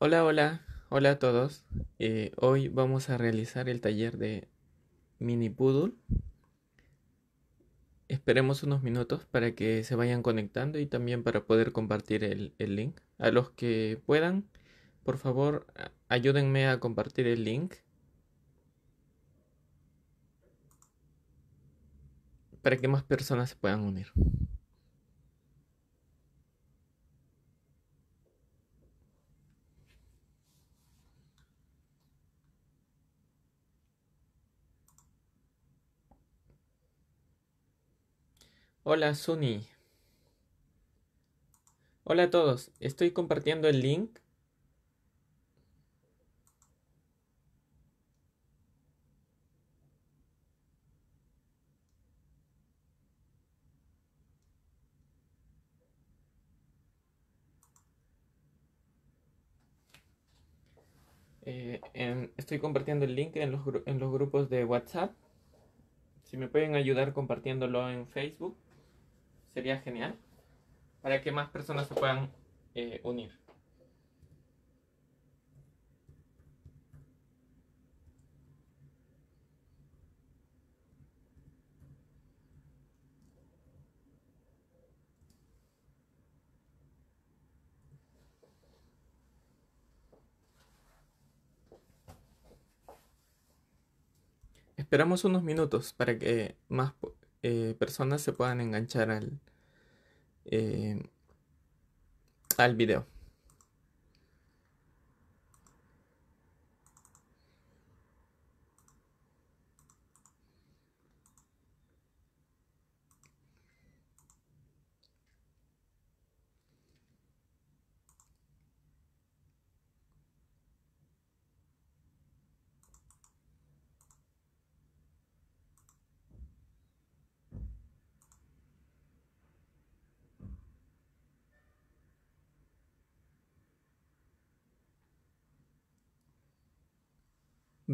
Hola, hola, hola a todos. Eh, hoy vamos a realizar el taller de Mini Poodle. Esperemos unos minutos para que se vayan conectando y también para poder compartir el link. A los que puedan, por favor, ayúdenme a compartir el link. Para que más personas se puedan unir. Hola Suni. Hola a todos, estoy compartiendo el link. Eh, estoy compartiendo el link en los grupos de WhatsApp. Si me pueden ayudar compartiéndolo en Facebook sería genial para que más personas se puedan eh, unir. Esperamos unos minutos para que más eh, personas se puedan enganchar al, eh, al video.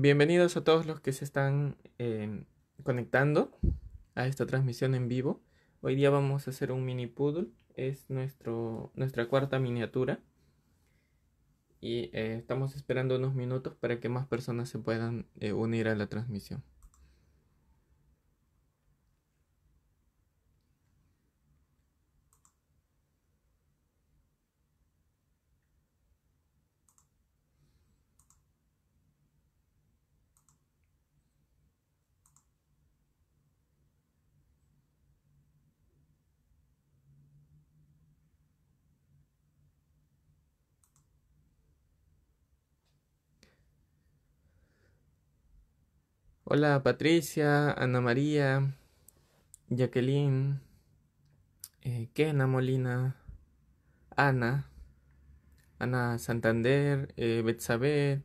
Bienvenidos a todos los que se están eh, conectando a esta transmisión en vivo. Hoy día vamos a hacer un mini poodle. Es nuestro, nuestra cuarta miniatura. Y eh, estamos esperando unos minutos para que más personas se puedan eh, unir a la transmisión. Hola Patricia, Ana María, Jacqueline, eh, Kena Molina, Ana, Ana Santander, eh, Elizabeth.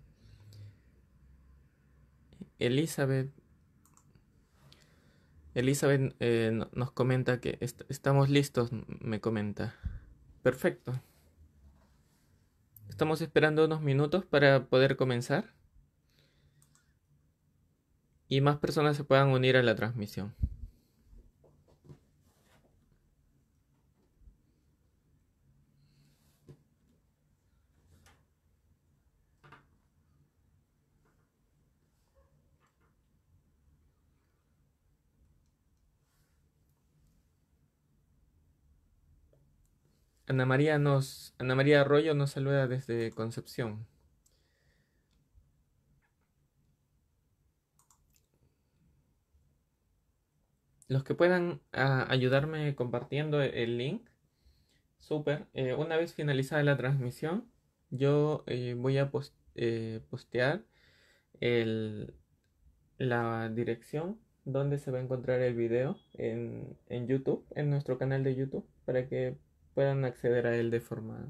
Elizabeth eh, nos comenta que estamos listos, me comenta. Perfecto. Estamos esperando unos minutos para poder comenzar y más personas se puedan unir a la transmisión. Ana María nos María Arroyo nos saluda desde Concepción. los que puedan ah, ayudarme compartiendo e-, el link, super. Eh, una vez finalizada la transmisión, yo eh, voy a eh, postear la dirección donde se va a encontrar el video en, en, YouTube, en nuestro canal de YouTube, para que puedan acceder a él de forma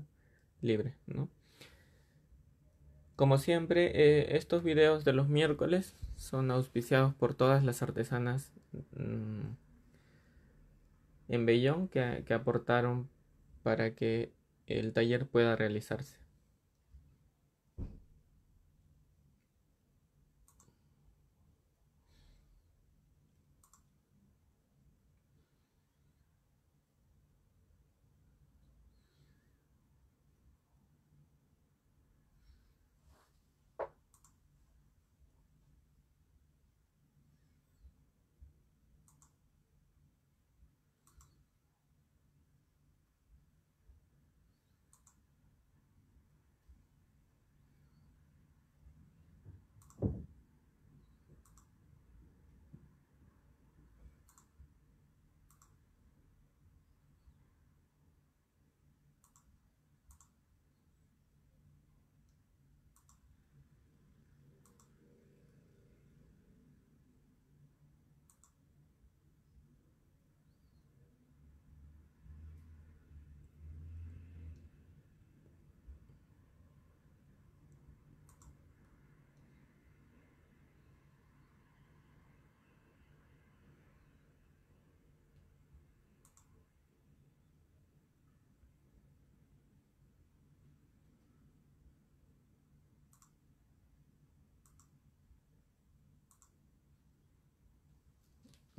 libre, ¿no? Como siempre, eh, estos videos de los miércoles son auspiciados por todas las artesanas mm, en Bellón que aportaron para que el taller pueda realizarse.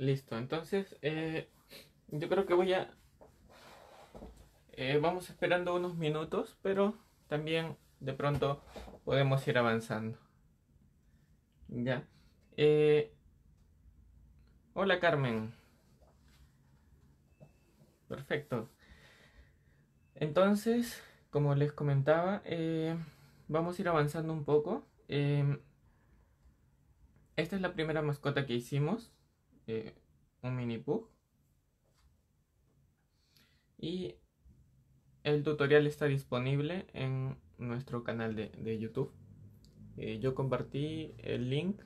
Listo, entonces eh, yo creo que voy a... Eh, vamos esperando unos minutos, pero también de pronto podemos ir avanzando. Ya. Eh, hola Carmen. Perfecto. Entonces, como les comentaba, vamos a ir avanzando un poco. esta es la primera mascota que hicimos. Eh, un mini pug. Y el tutorial está disponible en nuestro canal de, YouTube. Eh, yo compartí el link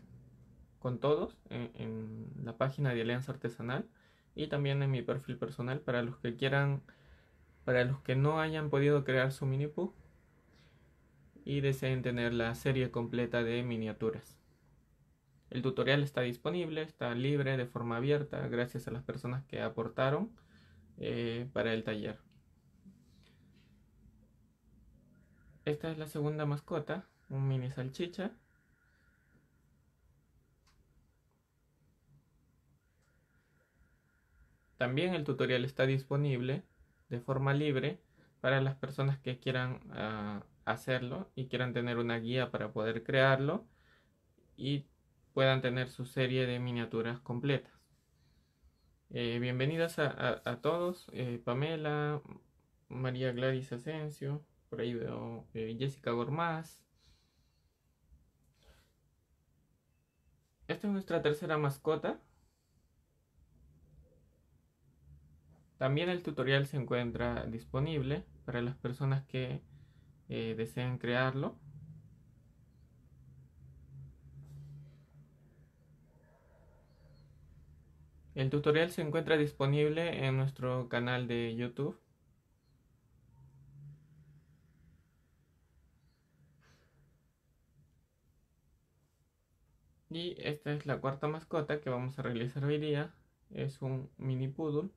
con todos en, la página de Alianza Artesanal y también en mi perfil personal para los que quieran, para los que no hayan podido crear su mini pug y deseen tener la serie completa de miniaturas. El tutorial está disponible, está libre de forma abierta gracias a las personas que aportaron eh, para el taller. Esta es la segunda mascota, un mini salchicha. También el tutorial está disponible de forma libre para las personas que quieran ah, hacerlo y quieran tener una guía para poder crearlo y puedan tener su serie de miniaturas completas. Eh, bienvenidas a, todos, eh, Pamela, María Gladys Asensio, por ahí veo eh, Jessica Gormaz. Esta es nuestra tercera mascota. También el tutorial se encuentra disponible para las personas que deseen crearlo. El tutorial se encuentra disponible en nuestro canal de YouTube. Y esta es la cuarta mascota que vamos a realizar hoy día. Es un mini poodle.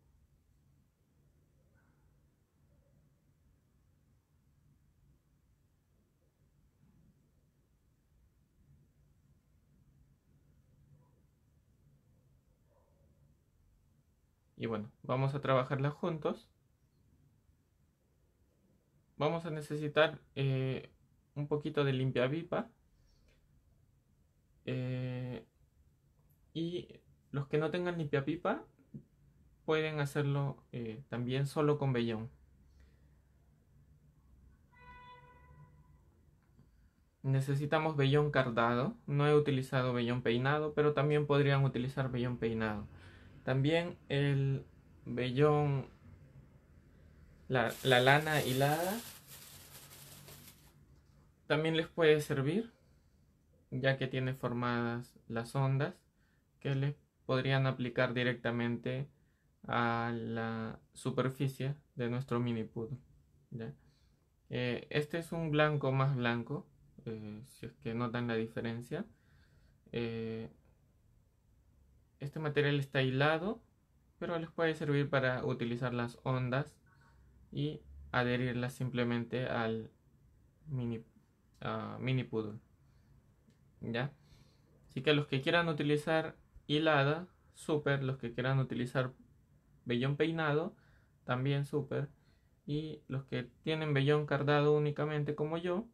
Y bueno, vamos a trabajarla juntos. Vamos a necesitar eh, un poquito de limpia pipa. Eh, y los que no tengan limpia pipa pueden hacerlo eh, también solo con vellón. Necesitamos vellón cardado. No he utilizado vellón peinado, pero también podrían utilizar vellón peinado. También el vellón, la, lana hilada, también les puede servir, ya que tiene formadas las ondas que les podrían aplicar directamente a la superficie de nuestro mini pudo. Eh, este es un blanco más blanco, eh, si es que notan la diferencia. Eh, este material está hilado, pero les puede servir para utilizar las ondas y adherirlas simplemente al mini, ah, mini poodle. ¿Ya? Así que los que quieran utilizar hilada, super, los que quieran utilizar vellón peinado, también super, y los que tienen vellón cardado únicamente como yo,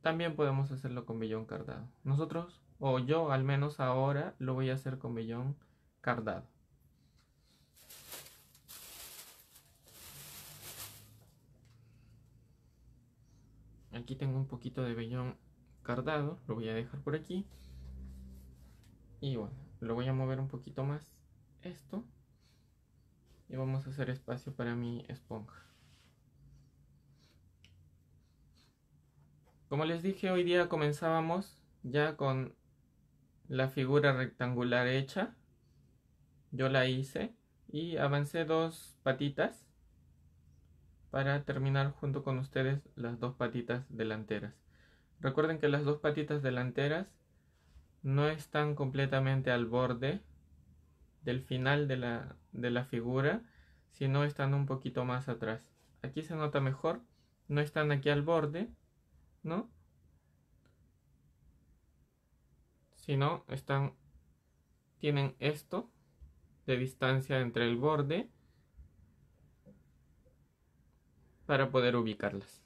también podemos hacerlo con vellón cardado. Nosotros o yo al menos ahora lo voy a hacer con vellón cardado. Aquí tengo un poquito de vellón cardado, lo voy a dejar por aquí. Y bueno, lo voy a mover un poquito más esto. Y vamos a hacer espacio para mi esponja. Como les dije, hoy día comenzábamos ya con la figura rectangular hecha. Yo la hice y avancé dos patitas para terminar junto con ustedes las dos patitas delanteras. Recuerden que las dos patitas delanteras no están completamente al borde del final de la, figura, sino están un poquito más atrás. Aquí se nota mejor, no están aquí al borde, ¿no? Si no, están, tienen esto de distancia entre el borde para poder ubicarlas.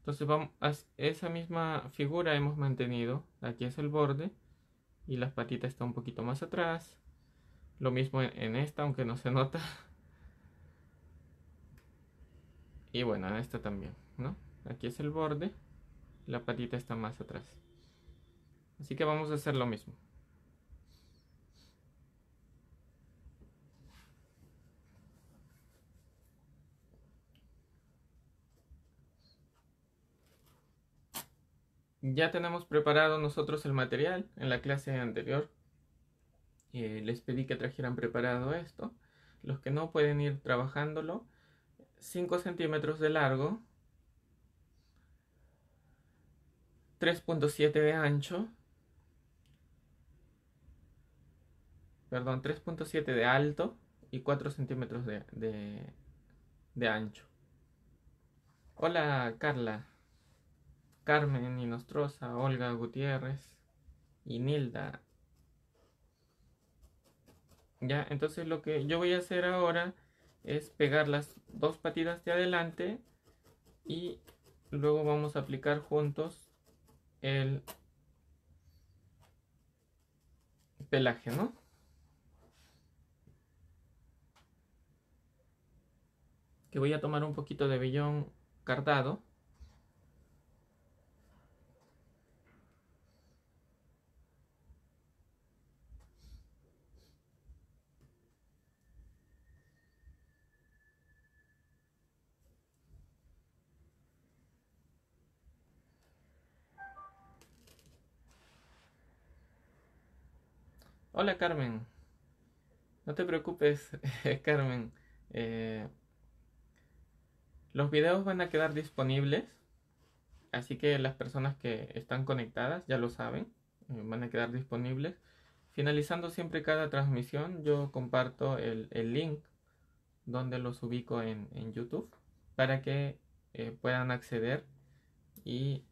Entonces vamos a esa misma figura hemos mantenido. Aquí es el borde y las patitas está un poquito más atrás. Lo mismo en esta, aunque no se nota. Y bueno, en esta también, ¿no? Aquí es el borde, la patita está más atrás. Así que vamos a hacer lo mismo. Ya tenemos preparado nosotros el material en la clase anterior. Eh, les pedí que trajeran preparado esto. Los que no pueden ir trabajándolo. 5 centímetros de largo. 3.7 de ancho. perdón, 3.7 de alto y 4 centímetros de, ancho. Hola Carla, Carmen y Nostroza, Olga Gutiérrez y Nilda. Ya, entonces lo que yo voy a hacer ahora es pegar las dos patitas de adelante y luego vamos a aplicar juntos el pelaje, ¿no? que voy a tomar un poquito de billón cardado. Hola Carmen. No te preocupes, Carmen. Eh, los videos van a quedar disponibles, así que las personas que están conectadas ya lo saben, eh, van a quedar disponibles. Finalizando siempre cada transmisión, yo comparto el, link donde los ubico en, YouTube para que eh, puedan acceder y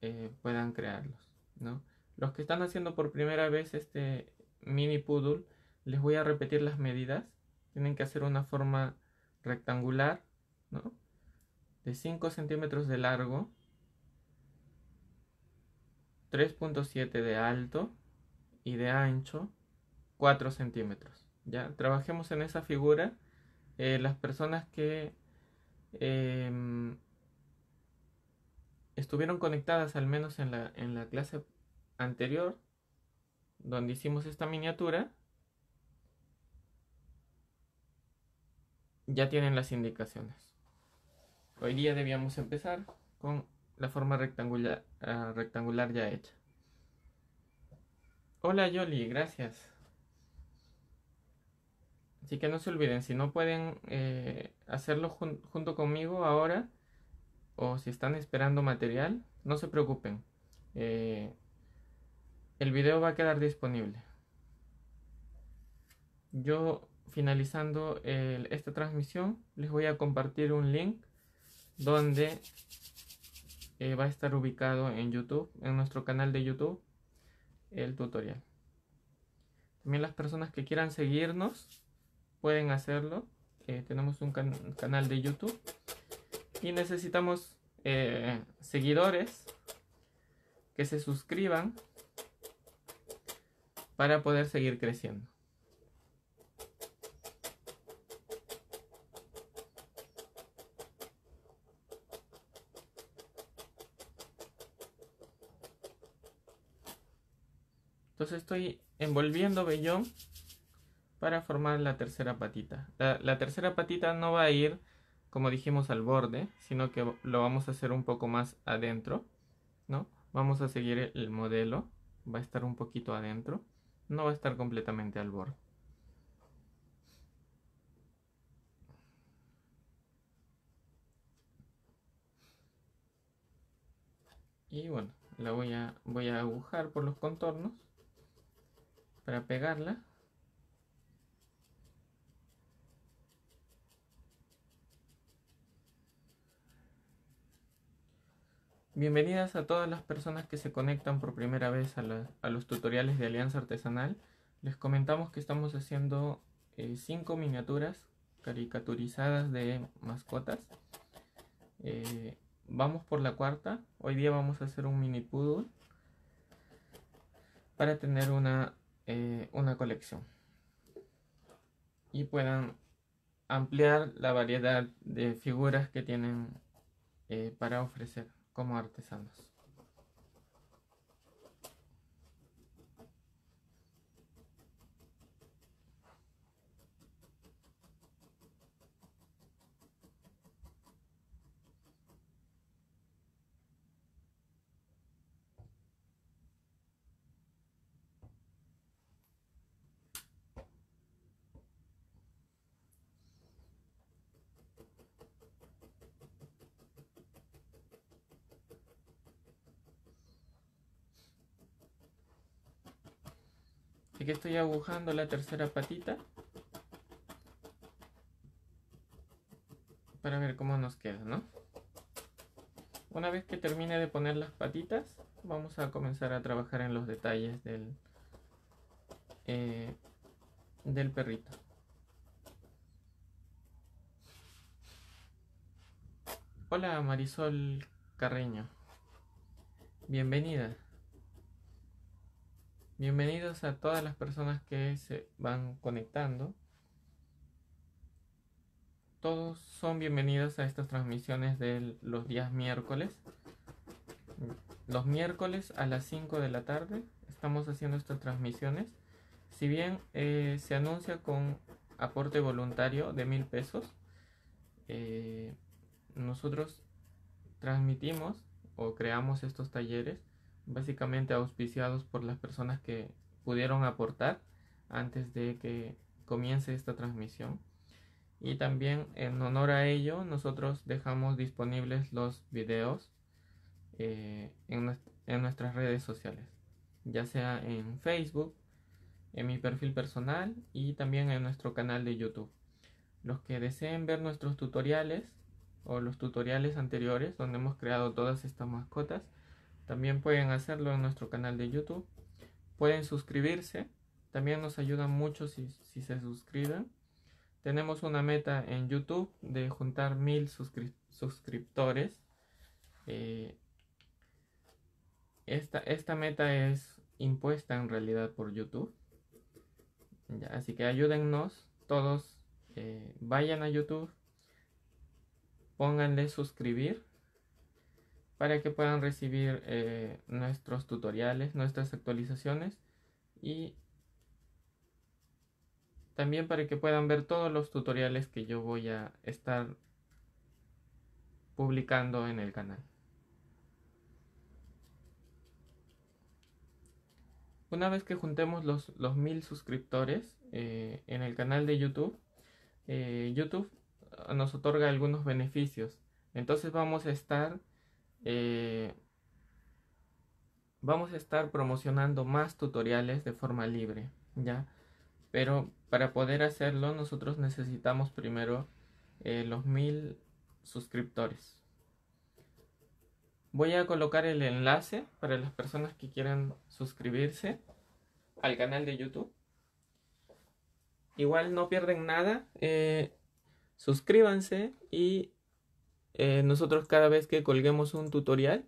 eh, puedan crearlos. ¿no? Los que están haciendo por primera vez este mini poodle, les voy a repetir las medidas. Tienen que hacer una forma rectangular, ¿no? de 5 centímetros de largo, 3.7 de alto y de ancho 4 centímetros. Ya trabajemos en esa figura. Eh, las personas que em, estuvieron conectadas al menos en la clase anterior donde hicimos esta miniatura ya tienen las indicaciones. Hoy día debíamos empezar con la forma ah, rectangular, ya hecha. Hola Yoli, gracias. Así que no se olviden, si no pueden eh, hacerlo junto conmigo ahora o si están esperando material, no se preocupen. Eh, el video va a quedar disponible. Yo finalizando esta transmisión les voy a compartir un link donde eh, va a estar ubicado en YouTube, en nuestro canal de YouTube, el tutorial. También las personas que quieran seguirnos pueden hacerlo. Eh, tenemos un, canal de YouTube y necesitamos eh, seguidores que se suscriban para poder seguir creciendo. estoy envolviendo vellón para formar la tercera patita. La, tercera patita no va a ir, como dijimos, al borde, sino que lo vamos a hacer un poco más adentro, ¿no? Vamos a seguir el modelo, va a estar un poquito adentro, no va a estar completamente al borde. Y bueno, la voy a, voy a agujar por los contornos para pegarla. Bienvenidas a todas las personas que se conectan por primera vez a, los tutoriales de Alianza Artesanal. Les comentamos que estamos haciendo 5 eh, miniaturas caricaturizadas de mascotas. Eh, vamos por la cuarta. Hoy día vamos a hacer un mini poodle para tener una eh, una colección y puedan ampliar la variedad de figuras que tienen eh, para ofrecer como artesanos. estoy agujando la tercera patita. Para ver cómo nos queda, ¿no? Una vez que termine de poner las patitas, vamos a comenzar a trabajar en los detalles del, eh, del perrito. Hola Marisol Carreño, bienvenida. Bienvenidos a todas las personas que se van conectando. Todos son bienvenidos a estas transmisiones de los días miércoles. Los miércoles a las 5 de la tarde estamos haciendo estas transmisiones. Si bien eh, se anuncia con aporte voluntario de mil pesos, eh, nosotros transmitimos o creamos estos talleres básicamente auspiciados por las personas que pudieron aportar antes de que comience esta transmisión. Y también en honor a ello nosotros dejamos disponibles los videos eh, en nuestras redes sociales, ya sea en Facebook, en mi perfil personal y también en nuestro canal de YouTube. Los que deseen ver nuestros tutoriales o los tutoriales anteriores donde hemos creado todas estas mascotas, también pueden hacerlo en nuestro canal de YouTube. Pueden suscribirse. También nos ayuda mucho si, se suscriben. Tenemos una meta en YouTube de juntar mil suscriptores. Eh, esta, meta es impuesta en realidad por YouTube. así que ayúdennos todos. Eh, vayan a YouTube. Pónganle suscribir para que puedan recibir eh, nuestros tutoriales, nuestras actualizaciones y también para que puedan ver todos los tutoriales que yo voy a estar publicando en el canal. Una vez que juntemos los, mil suscriptores eh, en el canal de YouTube, eh, YouTube nos otorga algunos beneficios. Entonces vamos a estar eh, vamos a estar promocionando más tutoriales de forma libre, ¿ya? Pero para poder hacerlo nosotros necesitamos primero eh, los mil suscriptores. Voy a colocar el enlace para las personas que quieran suscribirse al canal de YouTube. Igual no pierden nada. Eh, suscríbanse y eh, nosotros cada vez que colguemos un tutorial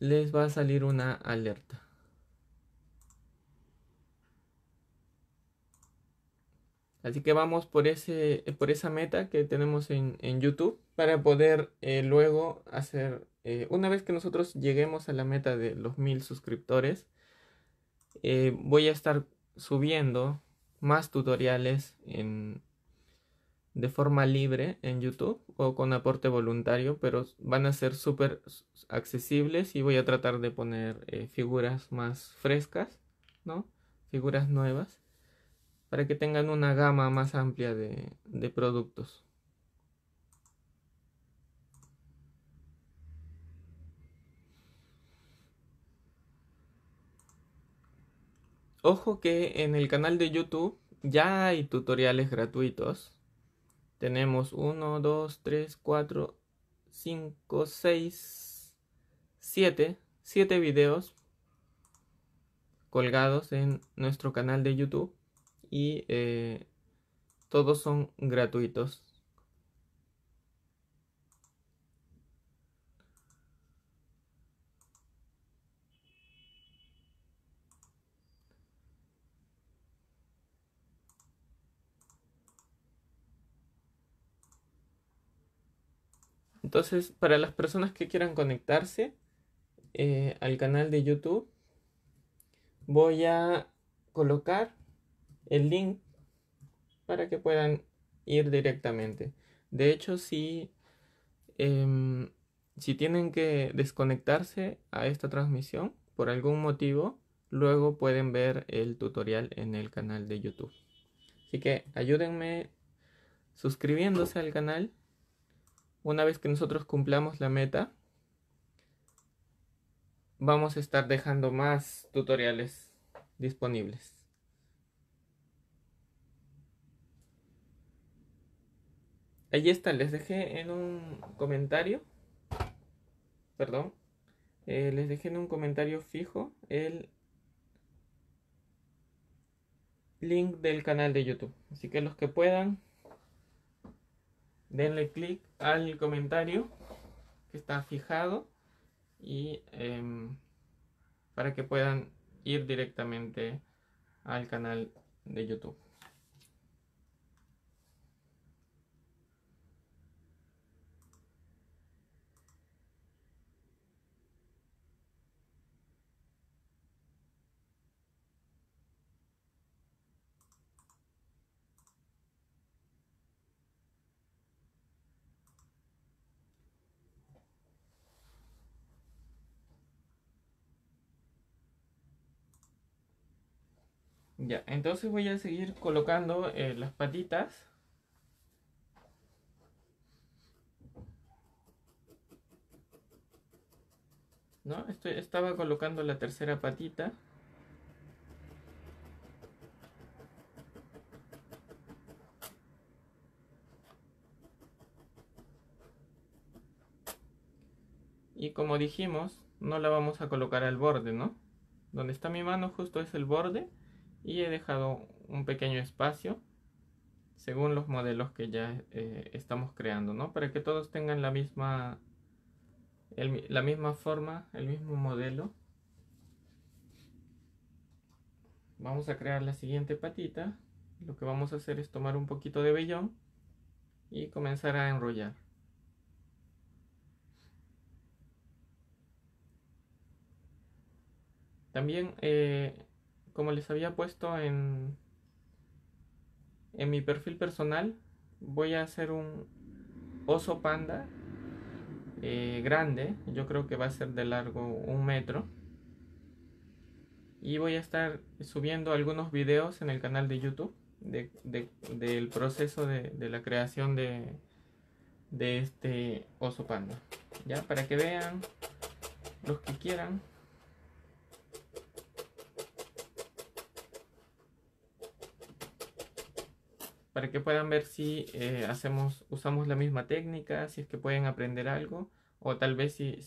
les va a salir una alerta. Así que vamos por, ese, por esa meta que tenemos en, YouTube para poder eh, luego hacer, eh, una vez que nosotros lleguemos a la meta de los mil suscriptores, voy a estar subiendo más tutoriales en, de forma libre en YouTube o con aporte voluntario, pero van a ser súper accesibles y voy a tratar de poner eh, figuras más frescas, ¿no? Figuras nuevas, para que tengan una gama más amplia de productos. Ojo que en el canal de YouTube ya hay tutoriales gratuitos tenemos 1, 2, 3, 4, 5, 6, 7, 7 videos colgados en nuestro canal de YouTube y eh, todos son gratuitos. Entonces, para las personas que quieran conectarse eh, al canal de YouTube, voy a colocar el link para que puedan ir directamente. De hecho, si, em, si tienen que desconectarse a esta transmisión por algún motivo, luego pueden ver el tutorial en el canal de YouTube. Así que ayúdenme suscribiéndose al canal una vez que nosotros cumplamos la meta, vamos a estar dejando más tutoriales disponibles. ahí está, les dejé en un comentario, perdón, eh, les dejé en un comentario fijo el link del canal de YouTube. Así que los que puedan, denle clic al comentario que está fijado y em, para que puedan ir directamente al canal de YouTube. Ya, entonces voy a seguir colocando eh, las patitas. ¿No? Estoy, estaba colocando la tercera patita. Y como dijimos, no la vamos a colocar al borde, ¿no? Donde está mi mano justo es el borde y he dejado un pequeño espacio según los modelos que ya eh, estamos creando, ¿no? Para que todos tengan la misma, la misma forma, el mismo modelo. Vamos a crear la siguiente patita. Lo que vamos a hacer es tomar un poquito de vellón y comenzar a enrollar. También eh, como les había puesto en, en mi perfil personal, voy a hacer un oso panda eh, grande, yo creo que va a ser de largo un metro. Y voy a estar subiendo algunos videos en el canal de YouTube del proceso de, la creación de, de este oso panda. Ya, para que vean los que quieran. para que puedan ver si eh, hacemos, usamos la misma técnica, si es que pueden aprender algo, o tal vez si,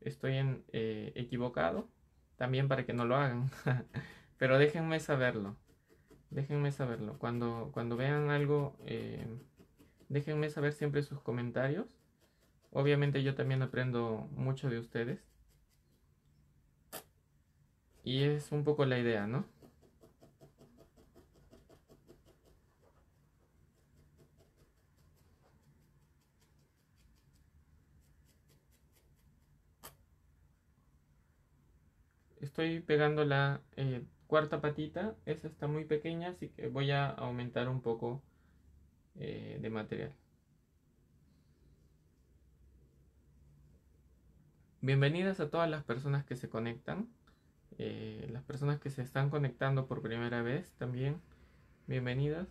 estoy eh, equivocado, también para que no lo hagan. Pero déjenme saberlo, déjenme saberlo. Cuando, cuando vean algo, eh, déjenme saber siempre sus comentarios. Obviamente yo también aprendo mucho de ustedes. Y es un poco la idea, ¿no? estoy pegando la eh, cuarta patita, esa está muy pequeña, así que voy a aumentar un poco eh, de material. Bienvenidas a todas las personas que se conectan, eh, las personas que se están conectando por primera vez también, bienvenidas.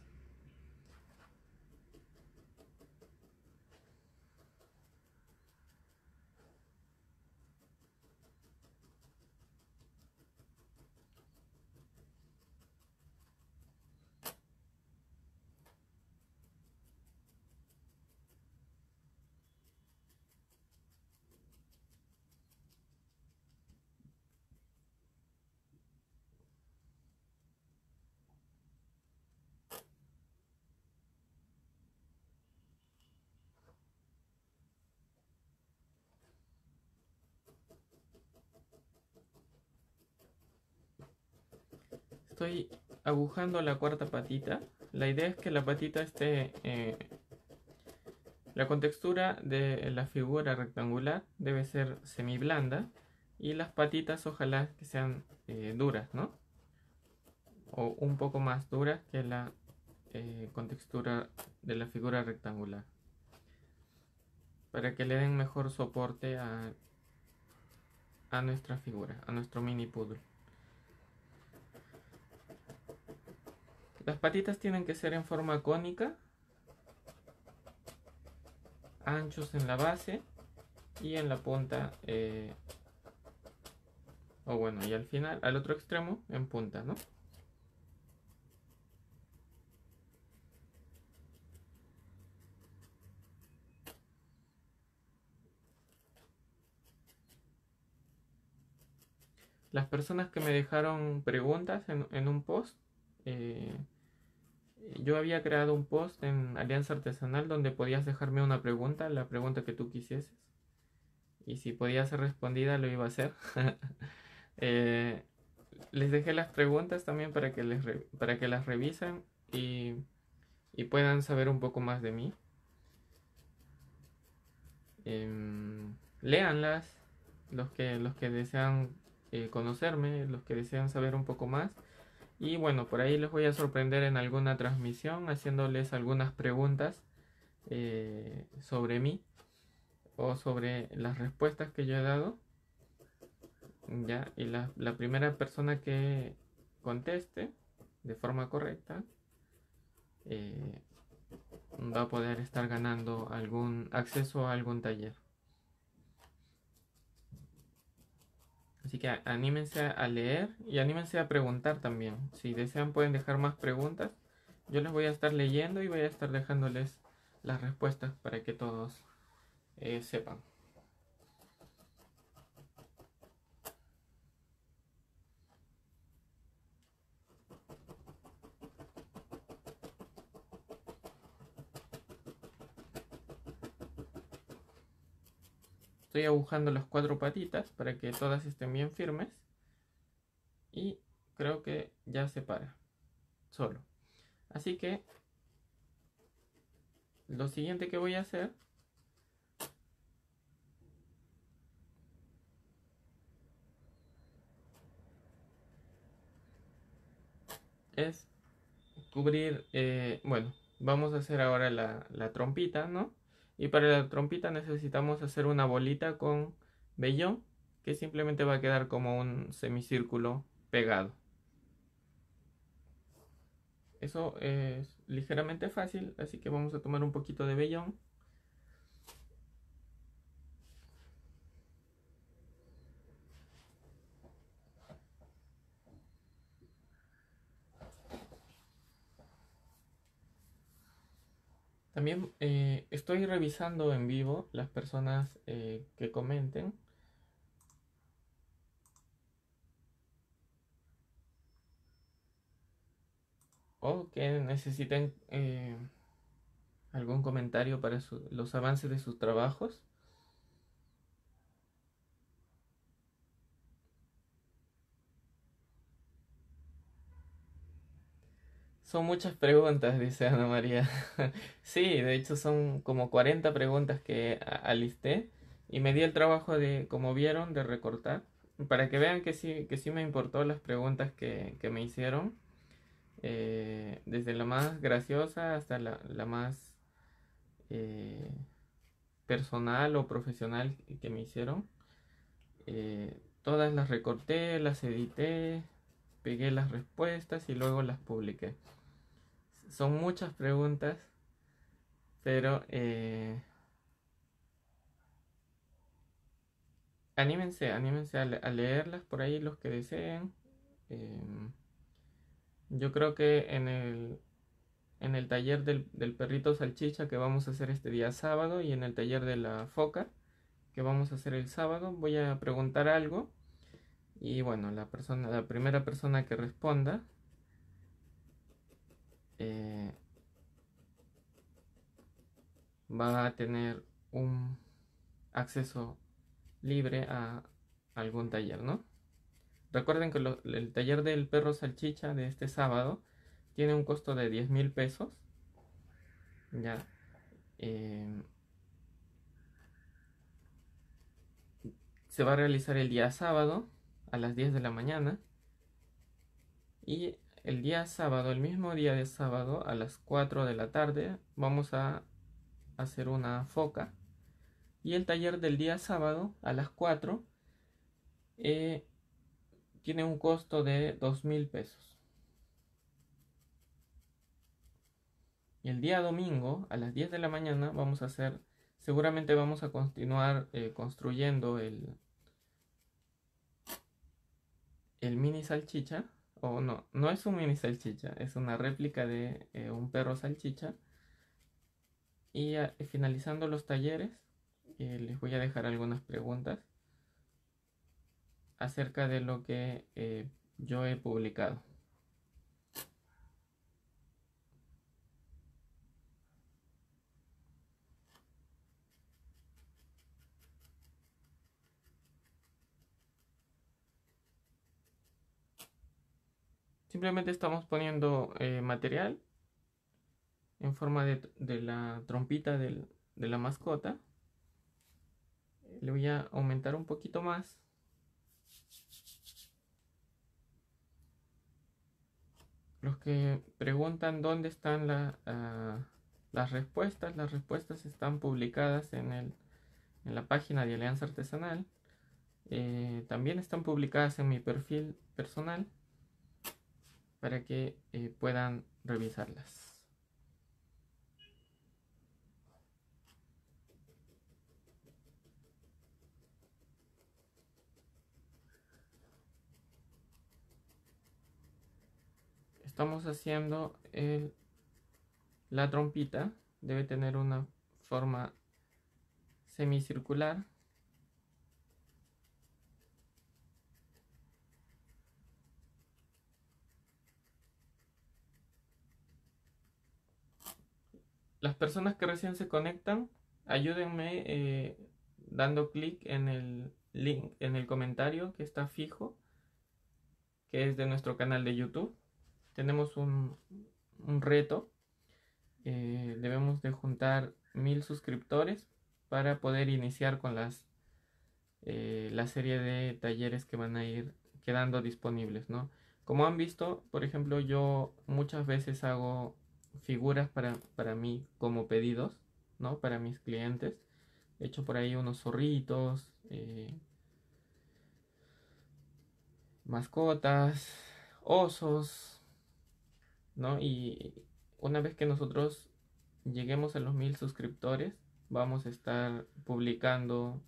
la cuarta patita. La idea es que la patita esté... Eh, la contextura de la figura rectangular debe ser semi blanda y las patitas ojalá que sean eh, duras, ¿no? O un poco más duras que la eh, contextura de la figura rectangular. Para que le den mejor soporte a, a nuestra figura, a nuestro mini poodle. Las patitas tienen que ser en forma cónica, anchos en la base y en la punta, eh, o bueno, y al final, al otro extremo, en punta, ¿no? Las personas que me dejaron preguntas en, en un post, eh, yo había creado un post en Alianza Artesanal donde podías dejarme una pregunta, la pregunta que tú quisieses. Y si podía ser respondida, lo iba a hacer. Eh, les dejé las preguntas también para que, les para que las revisen y, puedan saber un poco más de mí. Em, leanlas, los que, los que desean eh, conocerme, los que desean saber un poco más. Y bueno, por ahí les voy a sorprender en alguna transmisión haciéndoles algunas preguntas eh, sobre mí o sobre las respuestas que yo he dado. Ya, y la, primera persona que conteste de forma correcta eh, va a poder estar ganando algún acceso a algún taller. Así que anímense a leer y anímense a preguntar también. Si desean pueden dejar más preguntas. Yo les voy a estar leyendo y voy a estar dejándoles las respuestas para que todos eh, sepan. agujando las cuatro patitas para que todas estén bien firmes y creo que ya se para solo así que lo siguiente que voy a hacer es cubrir eh, bueno vamos a hacer ahora la, la trompita no y para la trompita necesitamos hacer una bolita con vellón que simplemente va a quedar como un semicírculo pegado. Eso es ligeramente fácil, así que vamos a tomar un poquito de vellón También eh, estoy revisando en vivo las personas eh, que comenten. O que necesiten eh, algún comentario para los avances de sus trabajos. Son muchas preguntas, dice Ana María. sí, de hecho son como 40 preguntas que alisté y me di el trabajo de, como vieron, de recortar para que vean que sí, sí me importó las preguntas que, me hicieron. Eh, desde la más graciosa hasta la, más eh, personal o profesional que me hicieron. Eh, todas las recorté, las edité, pegué las respuestas y luego las publiqué son muchas preguntas, pero eh, anímense, anímense a, leerlas por ahí los que deseen. Em, yo creo que en el, en el taller del, del, perrito salchicha que vamos a hacer este día sábado y en el taller de la foca que vamos a hacer el sábado voy a preguntar algo y bueno, la, persona, la primera persona que responda eh, va a tener un acceso libre a algún taller, ¿no? Recuerden que el taller del perro salchicha de este sábado tiene un costo de 10 mil pesos. Ya. Em, se va a realizar el día sábado a las 10 de la mañana. Y el día sábado, el mismo día de sábado a las 4 de la tarde vamos a hacer una foca. Y el taller del día sábado a las 4 eh, tiene un costo de mil pesos. Y el día domingo a las 10 de la mañana vamos a hacer, seguramente vamos a continuar eh, construyendo el mini salchicha no, no es un mini salchicha, es una réplica de eh, un perro salchicha. Y finalizando los talleres, eh, les voy a dejar algunas preguntas acerca de lo que eh, yo he publicado. Simplemente estamos poniendo eh, material en forma de, la trompita de la mascota. Le voy a aumentar un poquito más. Los que preguntan dónde están ah, las respuestas, las respuestas están publicadas en, la página de Alianza Artesanal. Eh, también están publicadas en mi perfil personal para que eh, puedan revisarlas. estamos haciendo la trompita debe tener una forma semicircular las personas que recién se conectan, ayúdenme eh, dando clic en el link, en el comentario que está fijo, que es de nuestro canal de YouTube. Tenemos un, reto. Eh, debemos de juntar mil suscriptores para poder iniciar con las eh, la serie de talleres que van a ir quedando disponibles, ¿no? Como han visto, por ejemplo, yo muchas veces hago figuras para, para mí como pedidos, ¿no? Para mis clientes. He hecho por ahí unos zorritos, eh, mascotas, osos, ¿no? Y una vez que nosotros lleguemos a los mil suscriptores, vamos a estar publicando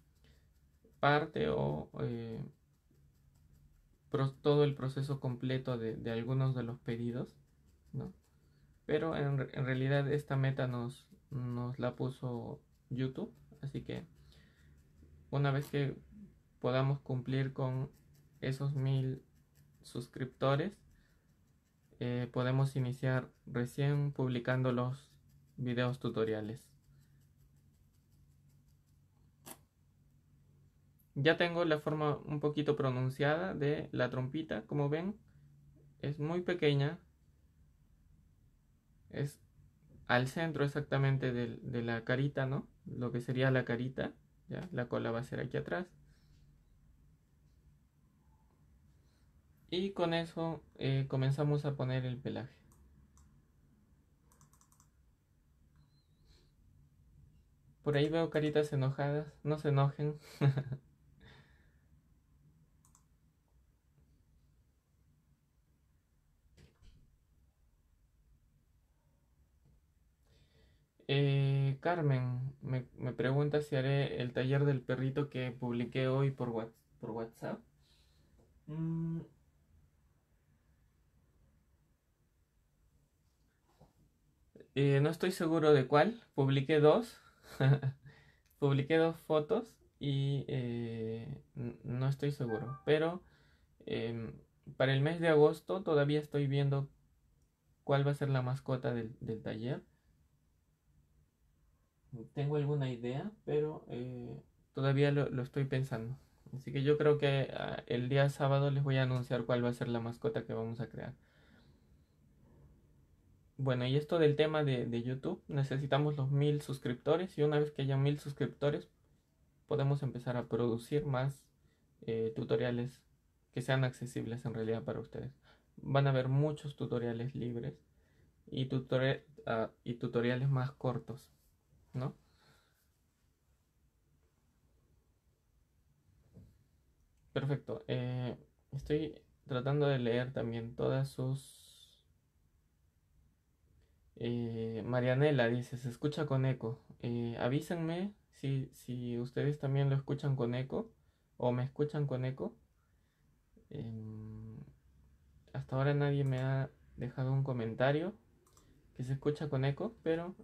parte o eh, todo el proceso completo de, de algunos de los pedidos, ¿no? Pero en, realidad esta meta nos, la puso YouTube. Así que una vez que podamos cumplir con esos mil suscriptores, eh, podemos iniciar recién publicando los videos tutoriales. Ya tengo la forma un poquito pronunciada de la trompita, como ven, es muy pequeña, es al centro exactamente de, la carita, ¿no? Lo que sería la carita, ya, la cola va a ser aquí atrás. Y con eso eh, comenzamos a poner el pelaje. Por ahí veo caritas enojadas, no se enojen. Eh, Carmen me, pregunta si haré el taller del perrito que publiqué hoy por, WhatsApp. Mm. Eh, no estoy seguro de cuál. Publiqué dos. publiqué dos fotos y eh, no estoy seguro. Pero em, para el mes de agosto todavía estoy viendo cuál va a ser la mascota del taller. Tengo alguna idea, pero eh, todavía lo, estoy pensando. Así que yo creo que ah, el día sábado les voy a anunciar cuál va a ser la mascota que vamos a crear. Bueno, y esto del tema de, YouTube, necesitamos los mil suscriptores y una vez que haya mil suscriptores podemos empezar a producir más eh, tutoriales que sean accesibles en realidad para ustedes. Van a haber muchos tutoriales libres y, ah, y tutoriales más cortos. Perfecto. Eh, estoy tratando de leer también todas sus... Eh, Marianela dice, se escucha con eco. Eh, avísenme si, si, ustedes también lo escuchan con eco o me escuchan con eco. Em, hasta ahora nadie me ha dejado un comentario que se escucha con eco, pero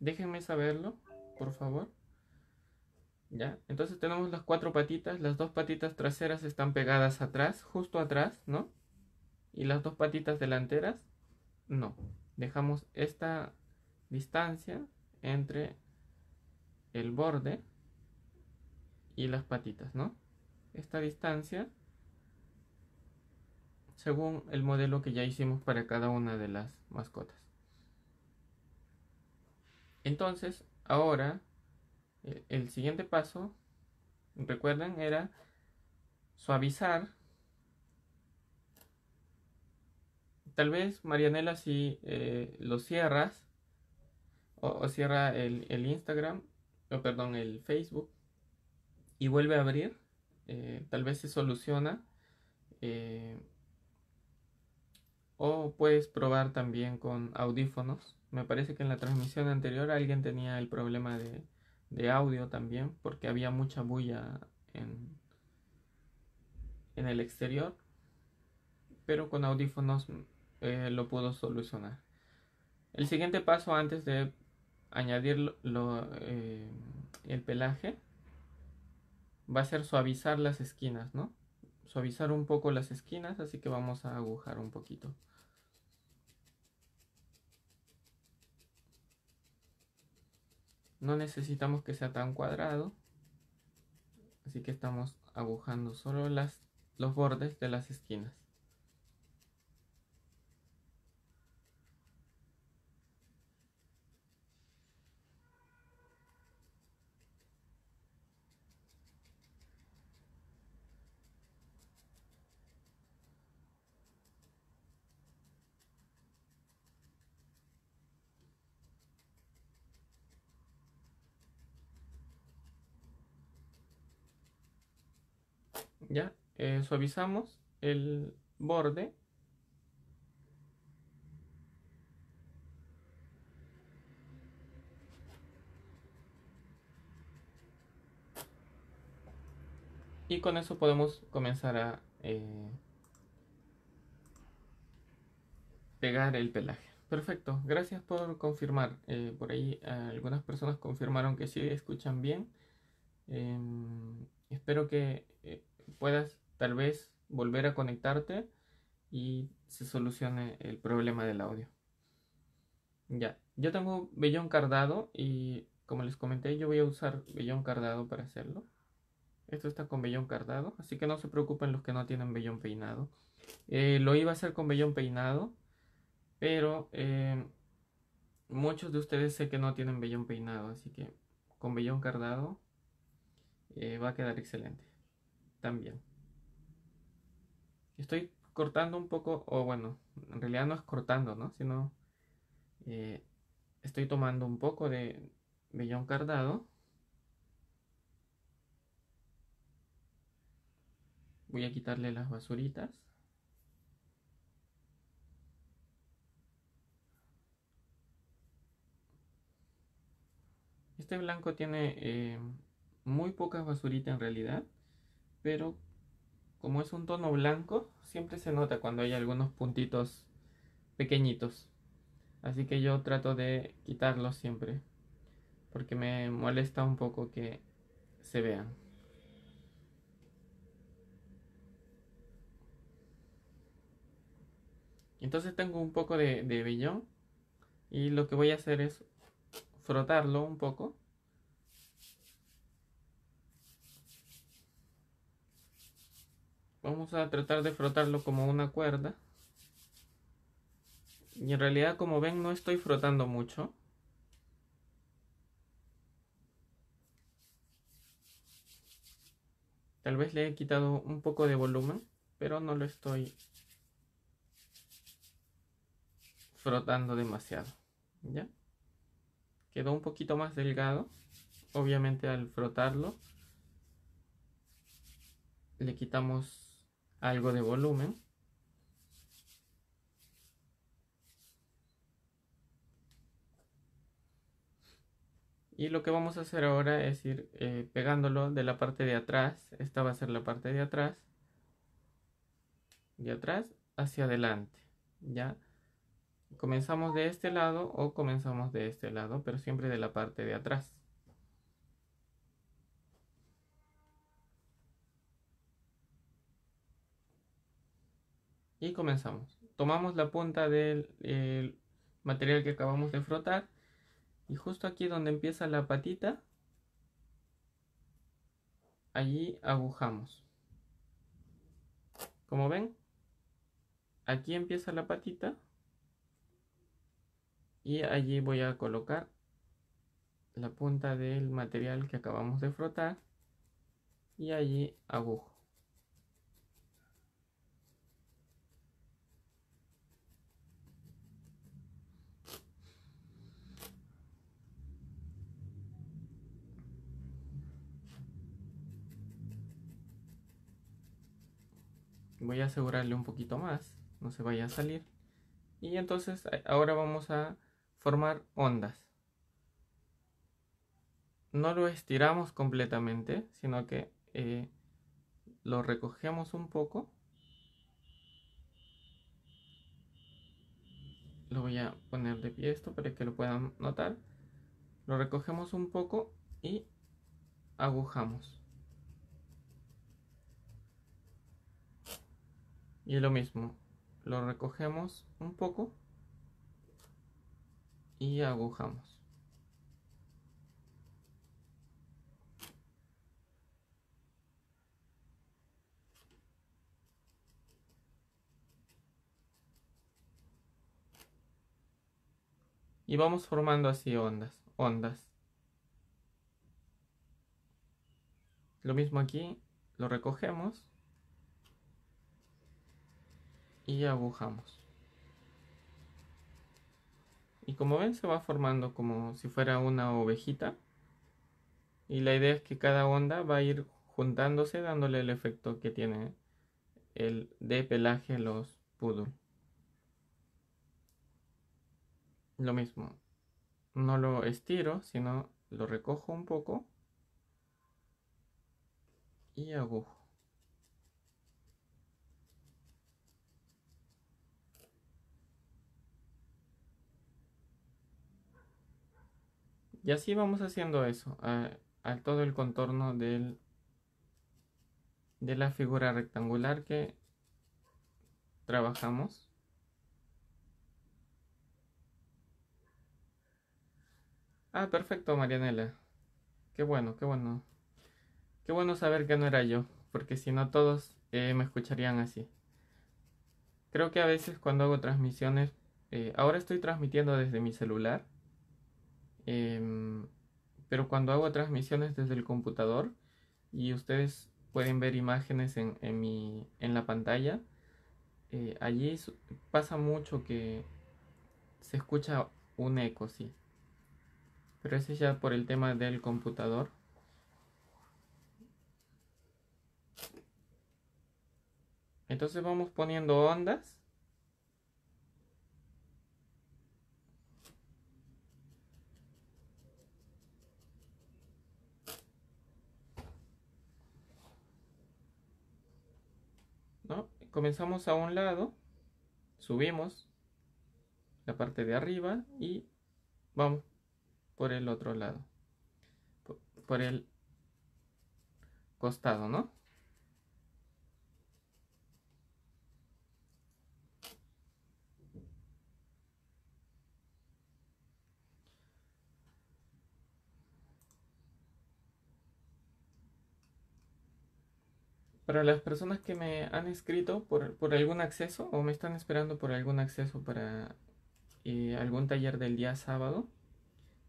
Déjenme saberlo, por favor. ¿Ya? Entonces tenemos las cuatro patitas, las dos patitas traseras están pegadas atrás, justo atrás, ¿no? Y las dos patitas delanteras, no. Dejamos esta distancia entre el borde y las patitas, ¿no? Esta distancia, según el modelo que ya hicimos para cada una de las mascotas. Entonces, ahora, e, el, siguiente paso, recuerden, era suavizar. Tal vez, Marianela, si eh, lo cierras o, cierra el, Instagram, o perdón, el Facebook, y vuelve a abrir, eh, tal vez se soluciona. Eh, o puedes probar también con audífonos me parece que en la transmisión anterior alguien tenía el problema de, audio también, porque había mucha bulla en, el exterior, pero con audífonos eh, lo pudo solucionar. El siguiente paso antes de añadir eh, el pelaje va a ser suavizar las esquinas, ¿no? Suavizar un poco las esquinas, así que vamos a agujar un poquito. No necesitamos que sea tan cuadrado. Así que estamos agujando solo las, los bordes de las esquinas. Eh, suavizamos el borde y con eso podemos comenzar a eh, pegar el pelaje perfecto gracias por confirmar eh, por ahí algunas personas confirmaron que sí escuchan bien em, espero que puedas tal vez volver a conectarte y se solucione el problema del audio. Ya, yo tengo vellón cardado y como les comenté yo voy a usar vellón cardado para hacerlo. Esto está con vellón cardado, así que no se preocupen los que no tienen vellón peinado. Eh, lo iba a hacer con vellón peinado, pero eh, muchos de ustedes sé que no tienen vellón peinado, así que con vellón cardado eh, va a quedar excelente también estoy cortando un poco, o bueno, en realidad no es cortando, ¿no? Sino eh, estoy tomando un poco de vellón cardado. Voy a quitarle las basuritas. Este blanco tiene eh, muy pocas basuritas en realidad, pero como es un tono blanco, siempre se nota cuando hay algunos puntitos pequeñitos. Así que yo trato de quitarlos siempre, porque me molesta un poco que se vean. Entonces tengo un poco de, de y lo que voy a hacer es frotarlo un poco vamos a tratar de frotarlo como una cuerda y en realidad como ven no estoy frotando mucho tal vez le he quitado un poco de volumen pero no lo estoy frotando demasiado ya quedó un poquito más delgado obviamente al frotarlo le quitamos algo de volumen. Y lo que vamos a hacer ahora es ir eh, pegándolo de la parte de atrás. Esta va a ser la parte de atrás. De atrás hacia adelante. ¿Ya? Comenzamos de este lado o comenzamos de este lado, pero siempre de la parte de atrás. y comenzamos. Tomamos la punta del material que acabamos de frotar y justo aquí donde empieza la patita, allí agujamos. Como ven, aquí empieza la patita y allí voy a colocar la punta del material que acabamos de frotar y allí agujo. voy a asegurarle un poquito más, no se vaya a salir. Y entonces ahora vamos a formar ondas. No lo estiramos completamente, sino que eh, lo recogemos un poco. Lo voy a poner de pie esto para que lo puedan notar. Lo recogemos un poco y agujamos. y lo mismo lo recogemos un poco y agujamos y vamos formando así ondas ondas lo mismo aquí lo recogemos y agujamos. Y como ven se va formando como si fuera una ovejita. Y la idea es que cada onda va a ir juntándose dándole el efecto que tiene el de pelaje los poodle. Lo mismo, no lo estiro, sino lo recojo un poco y agujo. Y así vamos haciendo eso, a, todo el contorno de la figura rectangular que trabajamos. Ah, perfecto, Marianela. Qué bueno, qué bueno. Qué bueno saber que no era yo, porque si no todos eh, me escucharían así. Creo que a veces cuando hago transmisiones, eh, ahora estoy transmitiendo desde mi celular Em, pero cuando hago transmisiones desde el computador y ustedes pueden ver imágenes en, en, la pantalla, eh, allí pasa mucho que se escucha un eco, sí. Pero ese ya por el tema del computador. Entonces vamos poniendo ondas comenzamos a un lado, subimos la parte de arriba y vamos por el otro lado, por el costado, ¿no? para las personas que me han escrito por, algún acceso o me están esperando por algún acceso para eh, algún taller del día sábado,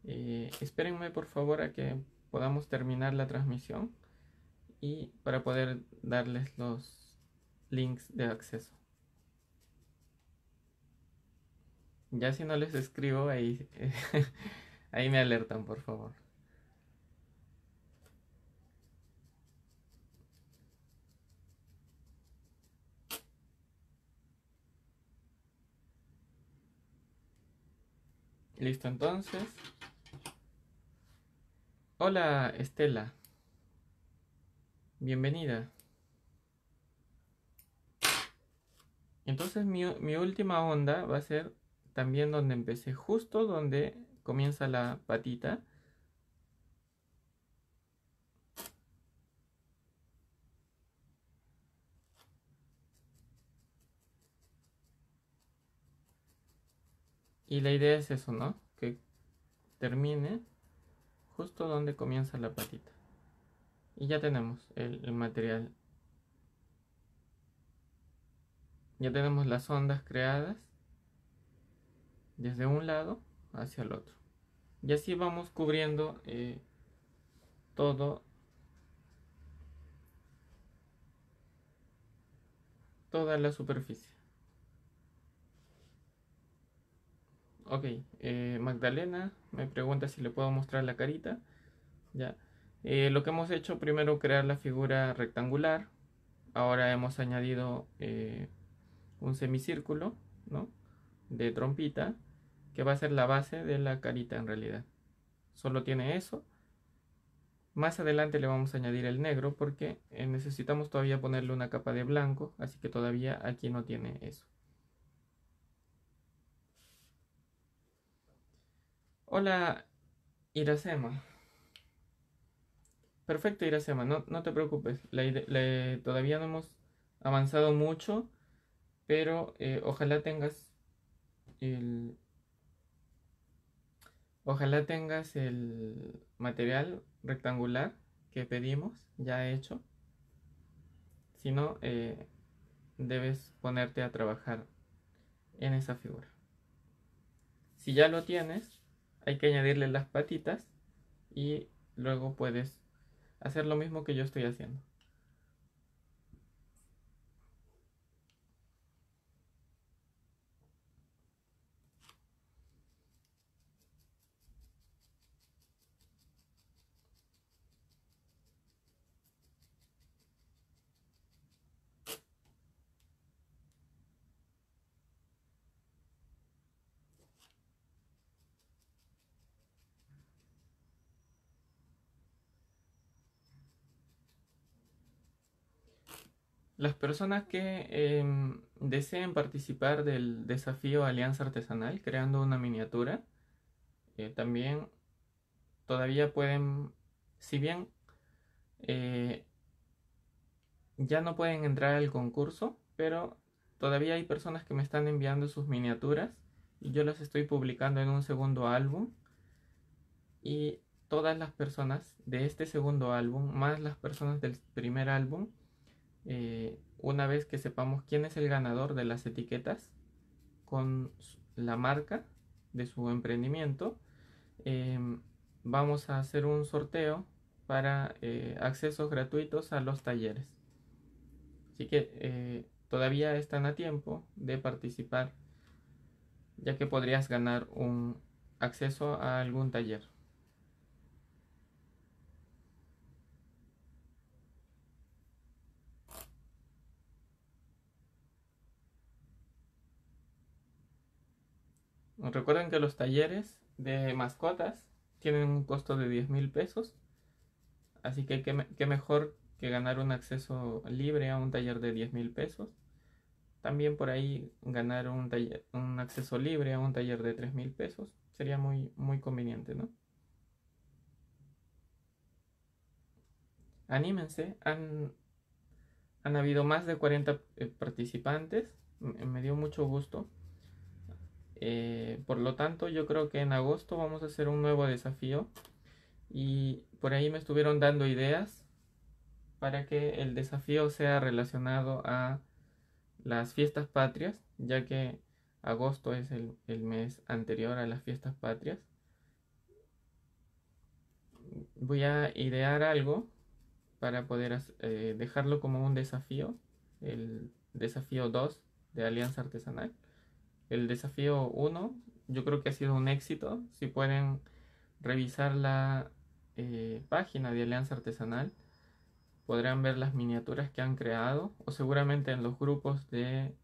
eh, espérenme por favor a que podamos terminar la transmisión y para poder darles los links de acceso. Ya si no les escribo ahí, ahí me alertan por favor. Listo, entonces. Hola, Estela. Bienvenida. Entonces mi, mi, última onda va a ser también donde empecé, justo donde comienza la patita. Y la idea es eso, ¿no? Que termine justo donde comienza la patita. Y ya tenemos el, material. Ya tenemos las ondas creadas desde un lado hacia el otro. Y así vamos cubriendo eh, todo toda la superficie. Ok, eh, Magdalena me pregunta si le puedo mostrar la carita. Ya. Eh, lo que hemos hecho primero crear la figura rectangular. Ahora hemos añadido eh, un semicírculo, De trompita, que va a ser la base de la carita en realidad. Solo tiene eso. Más adelante le vamos a añadir el negro porque necesitamos todavía ponerle una capa de blanco, así que todavía aquí no tiene eso. Hola, Iracema. Perfecto, Iracema, no, no te preocupes. todavía no hemos avanzado mucho, pero eh, ojalá tengas el... Ojalá tengas el material rectangular que pedimos ya hecho. Si no, eh, debes ponerte a trabajar en esa figura. Si ya lo tienes, hay que añadirle las patitas y luego puedes hacer lo mismo que yo estoy haciendo. Las personas que em, deseen participar del desafío Alianza Artesanal creando una miniatura, eh, también todavía pueden, si bien eh, ya no pueden entrar al concurso, pero todavía hay personas que me están enviando sus miniaturas y yo las estoy publicando en un segundo álbum. Y todas las personas de este segundo álbum, más las personas del primer álbum, eh, una vez que sepamos quién es el ganador de las etiquetas con la marca de su emprendimiento, em, vamos a hacer un sorteo para eh, accesos gratuitos a los talleres. Así que eh, todavía están a tiempo de participar, ya que podrías ganar un acceso a algún taller. Recuerden que los talleres de mascotas tienen un costo de 10 mil pesos. Así que qué, mejor que ganar un acceso libre a un taller de 10 mil pesos. También por ahí ganar un, un acceso libre a un taller de 3 mil pesos. Sería muy, muy conveniente, ¿no? Anímense. Han, habido más de 40 eh, participantes. me dio mucho gusto eh, por lo tanto, yo creo que en agosto vamos a hacer un nuevo desafío. Y por ahí me estuvieron dando ideas para que el desafío sea relacionado a las fiestas patrias, ya que agosto es el, mes anterior a las fiestas patrias. Voy a idear algo para poder eh, dejarlo como un desafío, el desafío 2 de Alianza Artesanal el desafío 1 yo creo que ha sido un éxito. Si pueden revisar la eh, página de Alianza Artesanal, podrán ver las miniaturas que han creado o seguramente en los grupos de,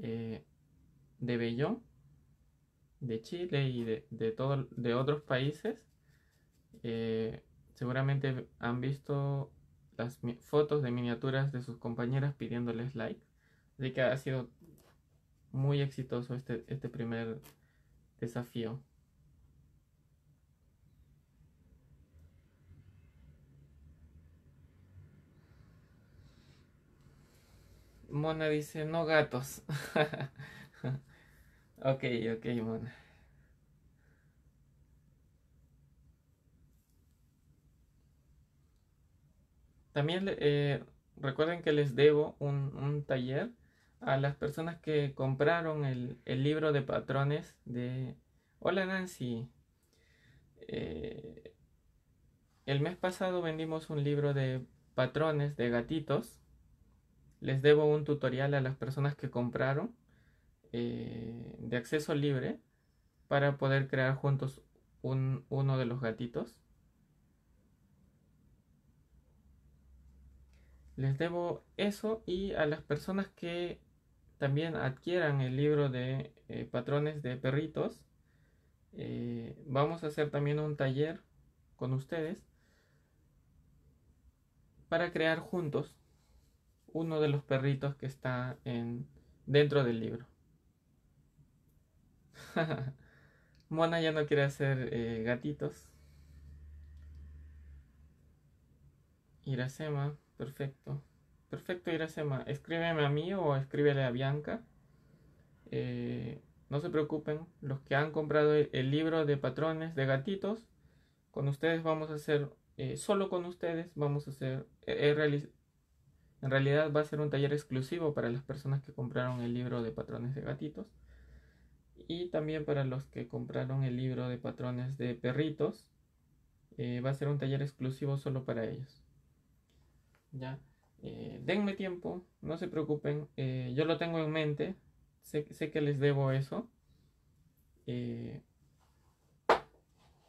eh, de Bellón, de Chile y de, de otros países. Eh, seguramente han visto las fotos de miniaturas de sus compañeras pidiéndoles like. Así que ha sido muy exitoso este, este primer desafío. Mona dice, no gatos. ok, ok, Mona. También eh, recuerden que les debo un, un taller a las personas que compraron el, libro de patrones de Hola Nancy. Eh, el mes pasado vendimos un libro de patrones de gatitos. Les debo un tutorial a las personas que compraron eh, de acceso libre para poder crear juntos uno de los gatitos. Les debo eso y a las personas que también adquieran el libro de eh, patrones de perritos. Eh, vamos a hacer también un taller con ustedes para crear juntos uno de los perritos que está en, dentro del libro. Mona ya no quiere hacer eh, gatitos. Iracema, perfecto. Perfecto, Iracema. Escríbeme a mí o escríbele a Bianca. Eh, no se preocupen, los que han comprado el, libro de patrones de gatitos, con ustedes vamos a hacer, eh, solo con ustedes vamos a hacer, eh, en realidad va a ser un taller exclusivo para las personas que compraron el libro de patrones de gatitos y también para los que compraron el libro de patrones de perritos. va a ser un taller exclusivo solo para ellos. ¿Ya? Eh, denme tiempo, no se preocupen, eh, yo lo tengo en mente, sé, que les debo eso. Eh,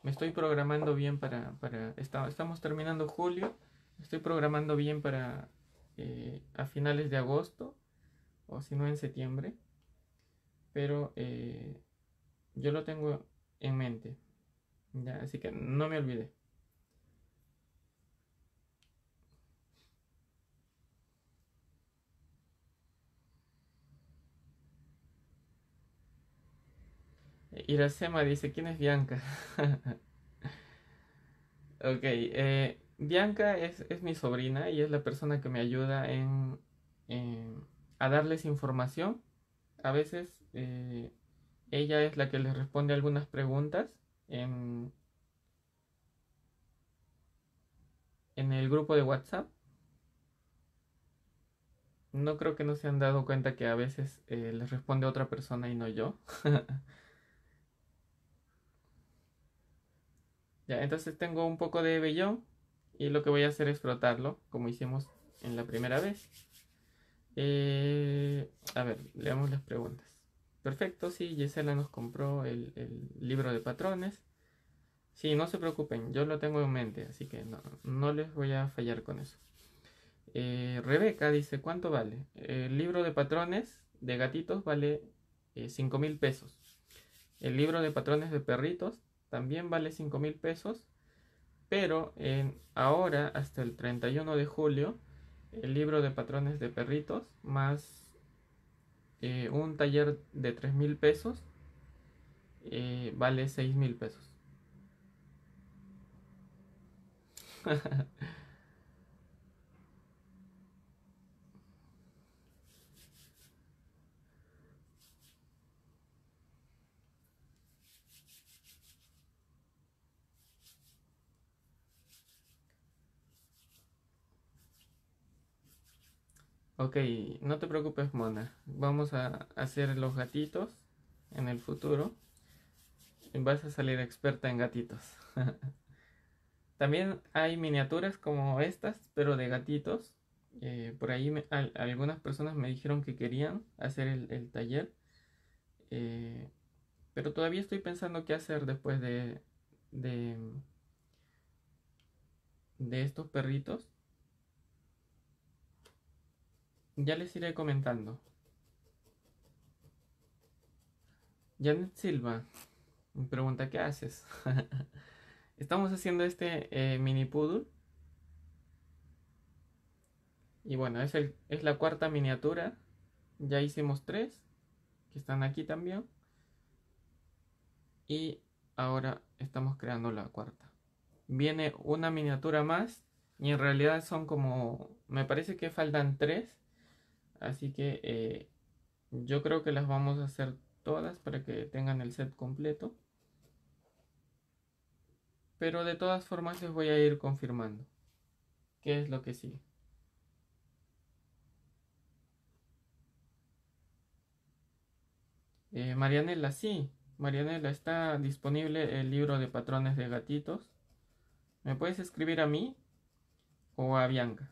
me estoy programando bien para... estamos terminando julio, estoy programando bien para a finales de agosto o si no en septiembre, pero yo lo tengo en mente, así que no me olvide Irasema dice, ¿quién es Bianca? ok, eh, Bianca es, mi sobrina y es la persona que me ayuda en, a darles información. A veces eh, ella es la que les responde algunas preguntas en, el grupo de WhatsApp. No creo que no se han dado cuenta que a veces eh, les responde otra persona y no yo. entonces tengo un poco de vellón y lo que voy a hacer es frotarlo, como hicimos en la primera vez. Eh, a ver, leamos las preguntas. Perfecto, sí, Gisela nos compró el, libro de patrones. Sí, no se preocupen, yo lo tengo en mente, así que no, les voy a fallar con eso. Eh, Rebeca dice, ¿cuánto vale? El libro de patrones de gatitos vale 5 eh, mil pesos. El libro de patrones de perritos también vale 5 mil pesos, pero en, ahora hasta el 31 de julio, el libro de patrones de perritos más eh, un taller de 3 mil pesos eh, vale 6 mil pesos. Ok, no te preocupes, Mona. Vamos a hacer los gatitos en el futuro. vas a salir experta en gatitos. También hay miniaturas como estas, pero de gatitos. Eh, por ahí algunas personas me dijeron que querían hacer el, taller. Eh, pero todavía estoy pensando qué hacer después de, de estos perritos. Ya les iré comentando. Janet Silva me pregunta, ¿qué haces? Estamos haciendo este eh, mini poodle. Y bueno, es, es la cuarta miniatura. Ya hicimos tres, que están aquí también. Y ahora estamos creando la cuarta. Viene una miniatura más. Y en realidad son como, me parece que faltan tres. Así que eh, yo creo que las vamos a hacer todas para que tengan el set completo. Pero de todas formas les voy a ir confirmando qué es lo que sigue. Eh, Marianela, sí, Marianela, está disponible el libro de patrones de gatitos. ¿Me puedes escribir a mí o a Bianca?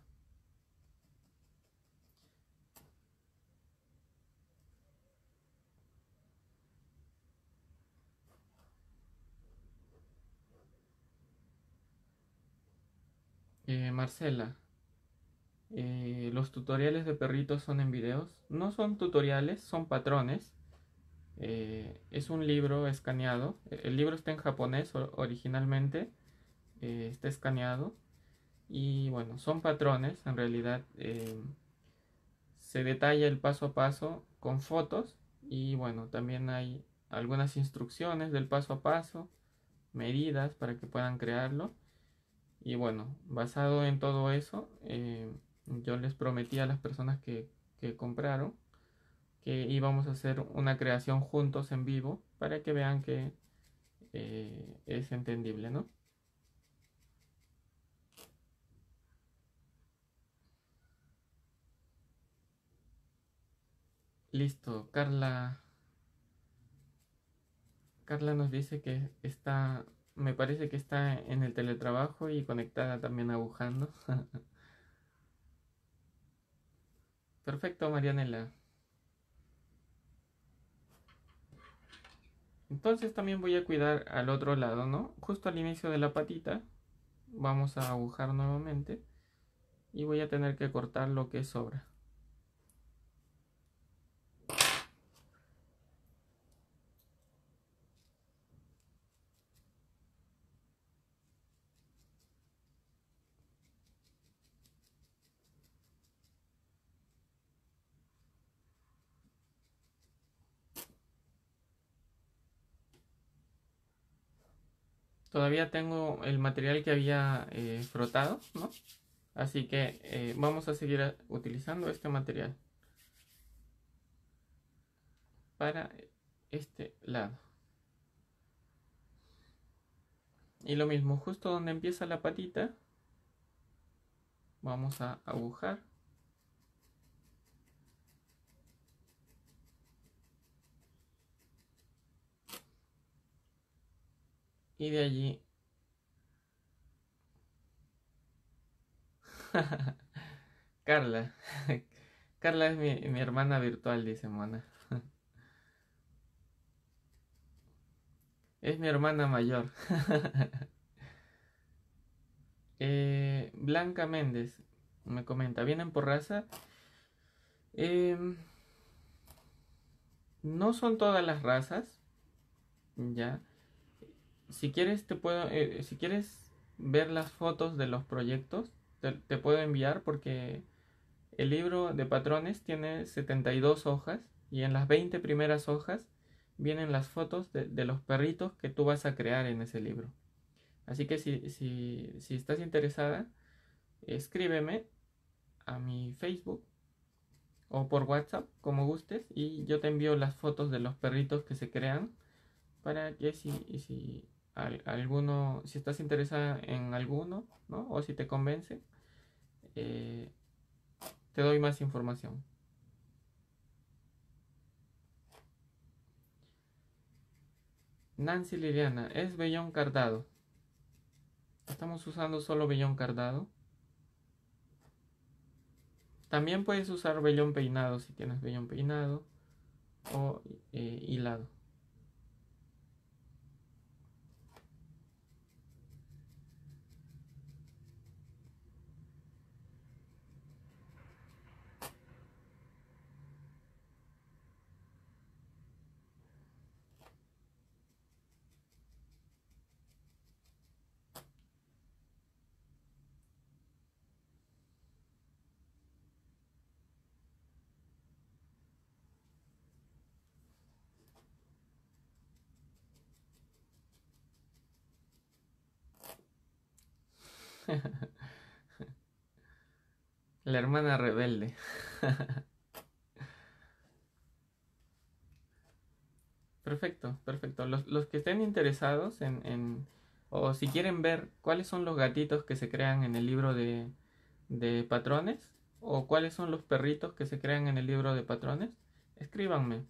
Eh, Marcela, eh, los tutoriales de perritos son en videos. No son tutoriales, son patrones. Eh, es un libro escaneado. E-, el libro está en japonés originalmente. está escaneado. Y bueno, son patrones. En realidad se detalla el paso a paso con fotos. Y bueno, también hay algunas instrucciones del paso a paso, medidas para que puedan crearlo. Y bueno, basado en todo eso, eh, yo les prometí a las personas que, compraron que íbamos a hacer una creación juntos en vivo para que vean que eh, es entendible, ¿no? Listo, Carla. Carla nos dice que está me parece que está en el teletrabajo y conectada también agujando. Perfecto, Marianela. Entonces también voy a cuidar al otro lado, ¿no? Justo al inicio de la patita vamos a agujar nuevamente y voy a tener que cortar lo que sobra. todavía tengo el material que había eh, frotado, ¿no? Así que eh, vamos a seguir eh, utilizando este material para este lado. Y lo mismo, justo donde empieza la patita, vamos a agujar. Y de allí... Carla. Carla es mi, hermana virtual, dice Mona. es mi hermana mayor. Eh, Blanca Méndez me comenta, ¿vienen por raza? Em, no son todas las razas, ya si quieres te puedo, eh, si quieres ver las fotos de los proyectos, te, puedo enviar porque el libro de patrones tiene 72 hojas y en las 20 primeras hojas vienen las fotos de, los perritos que tú vas a crear en ese libro. Así que si, estás interesada, escríbeme a mi Facebook o por WhatsApp, como gustes, y yo te envío las fotos de los perritos que se crean para que si, si alguno, si estás interesada en alguno, O si te convence, eh, te doy más información. Nancy Liliana, es vellón cardado. Estamos usando solo vellón cardado. También puedes usar vellón peinado si tienes vellón peinado o eh, hilado. hermana rebelde. perfecto, perfecto. Los, que estén interesados en, o si quieren ver cuáles son los gatitos que se crean en el libro de, patrones o cuáles son los perritos que se crean en el libro de patrones, escríbanme.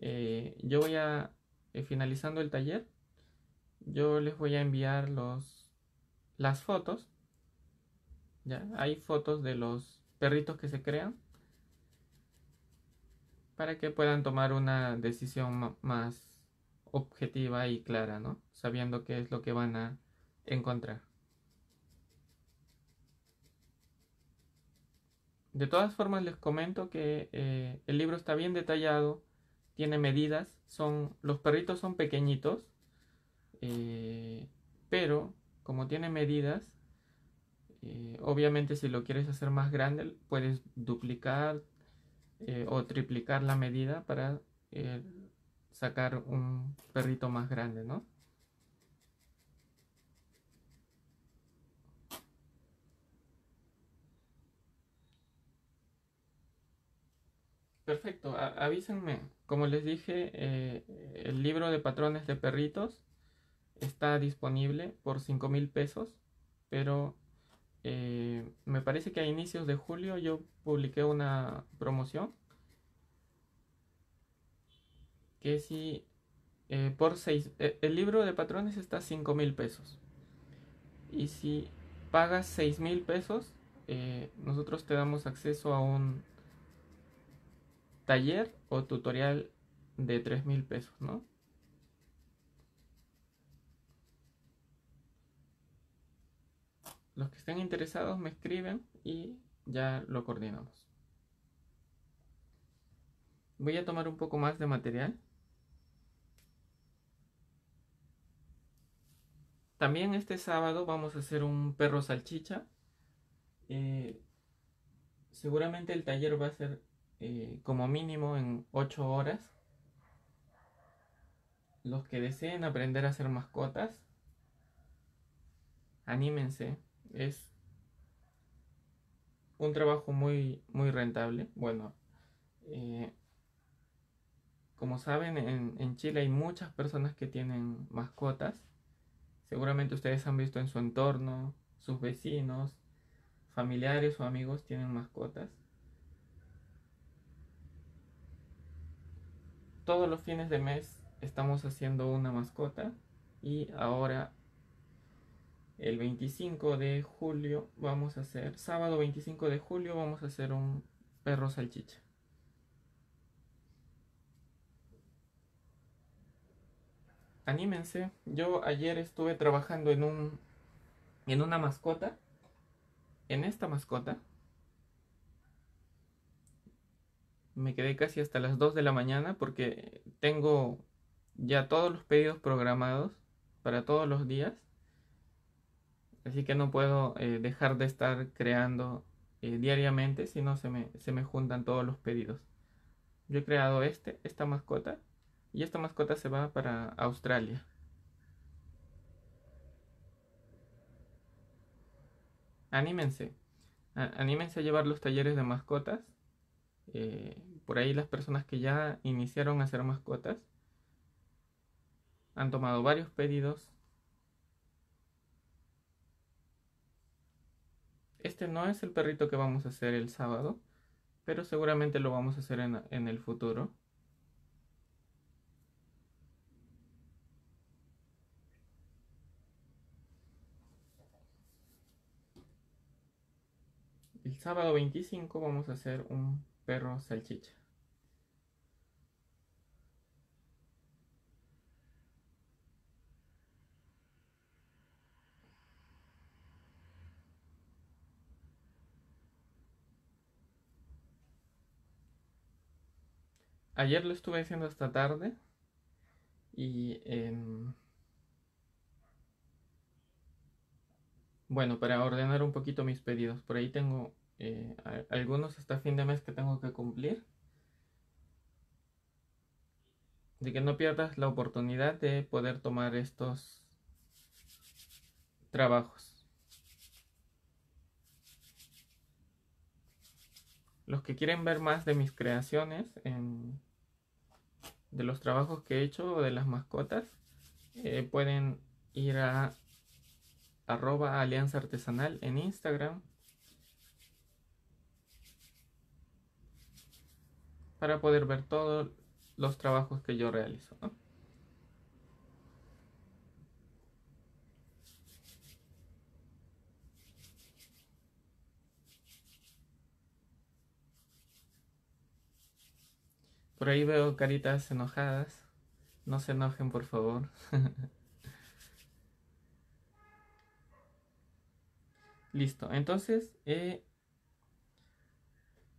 Eh, yo voy a, eh, finalizando el taller, yo les voy a enviar los, las fotos hay fotos de los perritos que se crean para que puedan tomar una decisión más objetiva y clara, ¿no? Sabiendo qué es lo que van a encontrar. De todas formas les comento que eh, el libro está bien detallado, tiene medidas, son, los perritos son pequeñitos, eh, pero como tiene medidas, eh, obviamente si lo quieres hacer más grande, puedes duplicar eh, o triplicar la medida para eh, sacar un perrito más grande, ¿no? Perfecto, avísenme. Como les dije, el libro de patrones de perritos está disponible por 5 mil pesos, pero eh, me parece que a inicios de julio yo publiqué una promoción que si eh, por seis, eh, el libro de patrones está a mil pesos y si pagas seis mil pesos nosotros te damos acceso a un taller o tutorial de tres mil pesos, ¿no? los que estén interesados me escriben y ya lo coordinamos. Voy a tomar un poco más de material. También este sábado vamos a hacer un perro salchicha. Eh, seguramente el taller va a ser eh, como mínimo en 8 horas. Los que deseen aprender a hacer mascotas, anímense es un trabajo muy, muy rentable. Bueno, eh, como saben, en, en, Chile hay muchas personas que tienen mascotas. Seguramente ustedes han visto en su entorno, sus vecinos, familiares o amigos tienen mascotas. Todos los fines de mes estamos haciendo una mascota y ahora el 25 de julio vamos a hacer, sábado 25 de julio vamos a hacer un perro salchicha. Anímense, yo ayer estuve trabajando en un en una mascota, en esta mascota. Me quedé casi hasta las 2 de la mañana porque tengo ya todos los pedidos programados para todos los días Así que no puedo eh, dejar de estar creando eh, diariamente, si no se me, se me juntan todos los pedidos. Yo he creado este, esta mascota, y esta mascota se va para Australia. Anímense, anímense a llevar los talleres de mascotas. Eh, por ahí las personas que ya iniciaron a hacer mascotas han tomado varios pedidos Este no es el perrito que vamos a hacer el sábado, pero seguramente lo vamos a hacer en, el futuro. El sábado 25 vamos a hacer un perro salchicha. ayer lo estuve haciendo hasta tarde y bueno, para ordenar un poquito mis pedidos, por ahí tengo eh, algunos hasta fin de mes que tengo que cumplir. De que no pierdas la oportunidad de poder tomar estos trabajos. Los que quieren ver más de mis creaciones, de los trabajos que he hecho o de las mascotas, eh, pueden ir a arroba alianza artesanal en Instagram para poder ver todos los trabajos que yo realizo. ¿no? Por ahí veo caritas enojadas. No se enojen, por favor. Listo. Entonces, eh,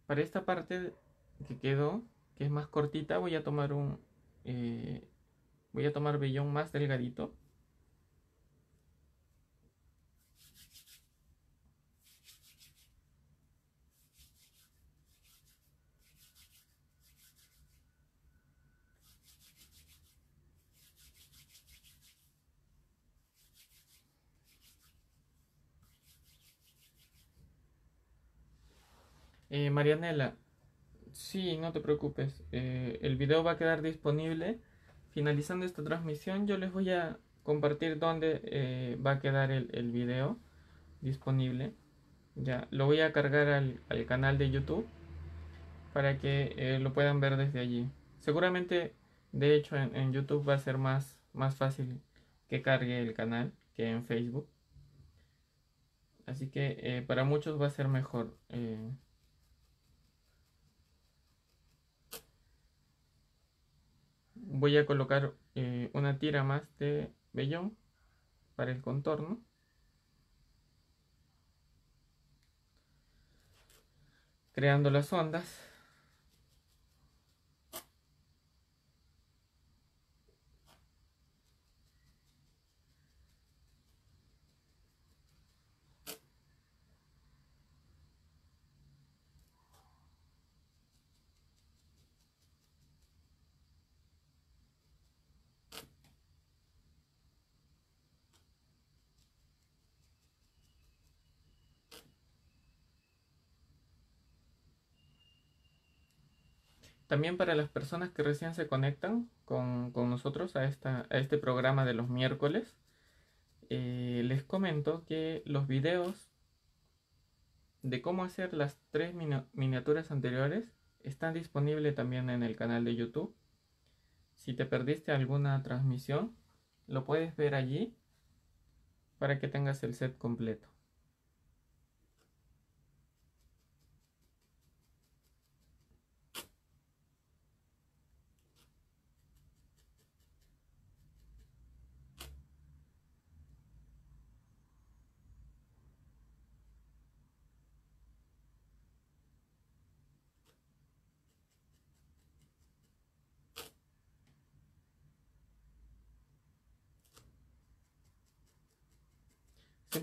para esta parte que quedó, que es más cortita, voy a tomar un... Eh, voy a tomar vellón más delgadito Eh, Marianela, sí, no te preocupes. Eh, el video va a quedar disponible. Finalizando esta transmisión, yo les voy a compartir dónde eh, va a quedar el, el, video disponible. Ya, lo voy a cargar al, canal de YouTube para que lo puedan ver desde allí. Seguramente, de hecho, en, YouTube va a ser más, más fácil que cargue el canal que en Facebook. Así que para muchos va a ser mejor. voy a colocar eh, una tira más de vellón para el contorno creando las ondas También para las personas que recién se conectan con, nosotros a, este programa de los miércoles, eh, les comento que los videos de cómo hacer las tres miniaturas anteriores están disponibles también en el canal de YouTube. Si te perdiste alguna transmisión, lo puedes ver allí para que tengas el set completo.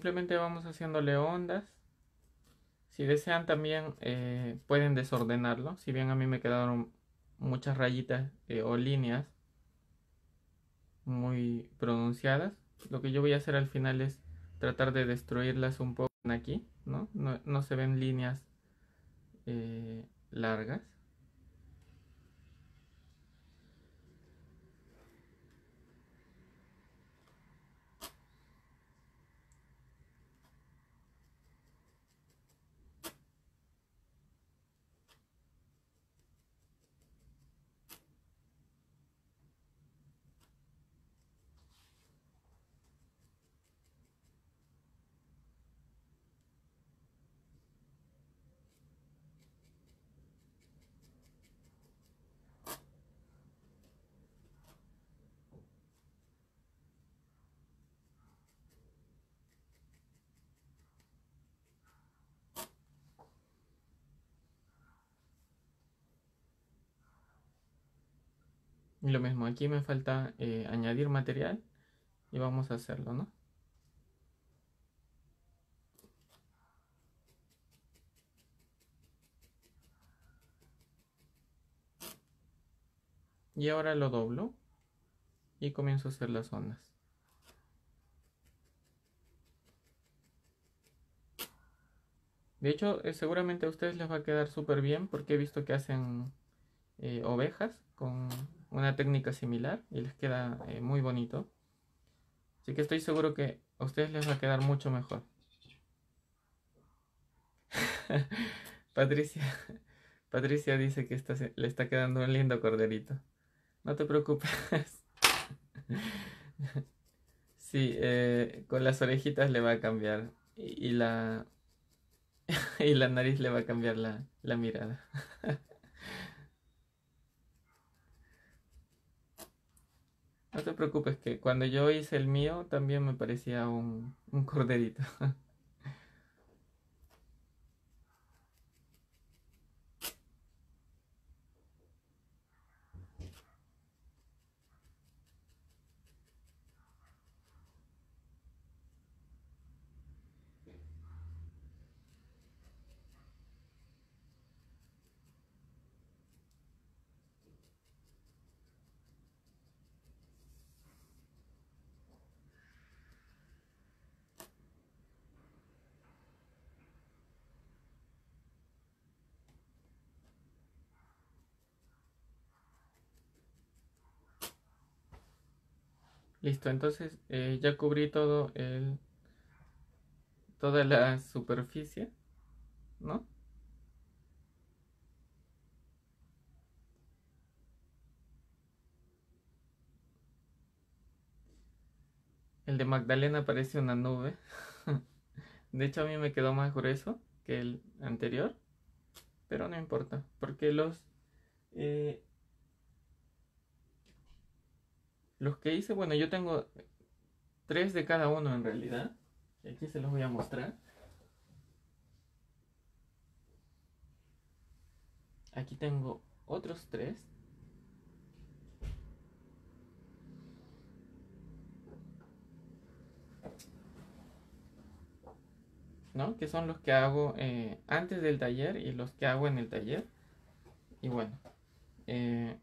simplemente vamos haciéndole ondas. Si desean también eh, pueden desordenarlo. Si bien a mí me quedaron muchas rayitas eh, o líneas muy pronunciadas, lo que yo voy a hacer al final es tratar de destruirlas un poco aquí, ¿no? se ven líneas eh, largas. lo mismo, aquí me falta eh, añadir material y vamos a hacerlo, ¿no? Y ahora lo doblo y comienzo a hacer las ondas. De hecho, eh, seguramente a ustedes les va a quedar súper bien porque he visto que hacen eh, ovejas con una técnica similar y les queda eh, muy bonito. Así que estoy seguro que a ustedes les va a quedar mucho mejor. Patricia, Patricia dice que le está quedando un lindo corderito. No te preocupes. sí, eh, con las orejitas le va a cambiar y, la y la nariz le va a cambiar la, la mirada. No te preocupes, que cuando yo hice el mío también me parecía un, un corderito. Listo, entonces eh, ya cubrí todo el toda la superficie, ¿no? El de Magdalena parece una nube. de hecho a mí me quedó más grueso que el anterior, pero no importa, porque los eh, Los que hice, bueno, yo tengo tres de cada uno en realidad. aquí se los voy a mostrar. Aquí tengo otros tres. ¿no? Que son los que hago eh, antes del taller y los que hago en el taller. Y bueno, eh,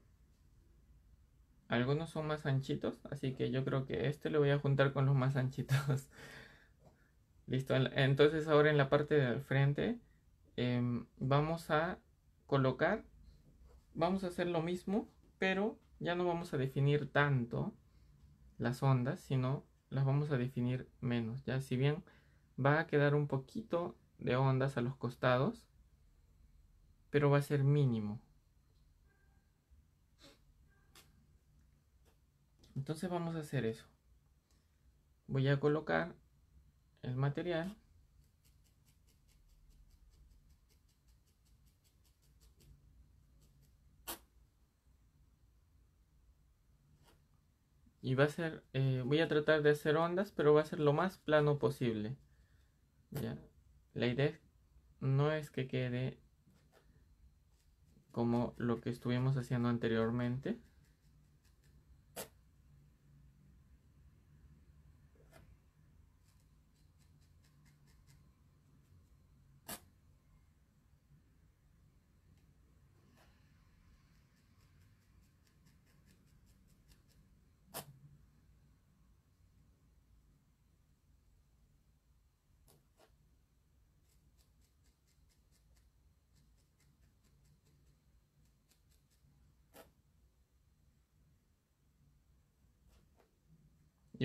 algunos son más anchitos, así que yo creo que este lo voy a juntar con los más anchitos. Listo, entonces ahora en la parte del frente em, vamos a colocar, vamos a hacer lo mismo, pero ya no vamos a definir tanto las ondas, sino las vamos a definir menos, ya si bien va a quedar un poquito de ondas a los costados, pero va a ser mínimo, Entonces vamos a hacer eso. Voy a colocar el material. Y va a ser, eh, voy a tratar de hacer ondas, pero va a ser lo más plano posible. La idea no es que quede como lo que estuvimos haciendo anteriormente.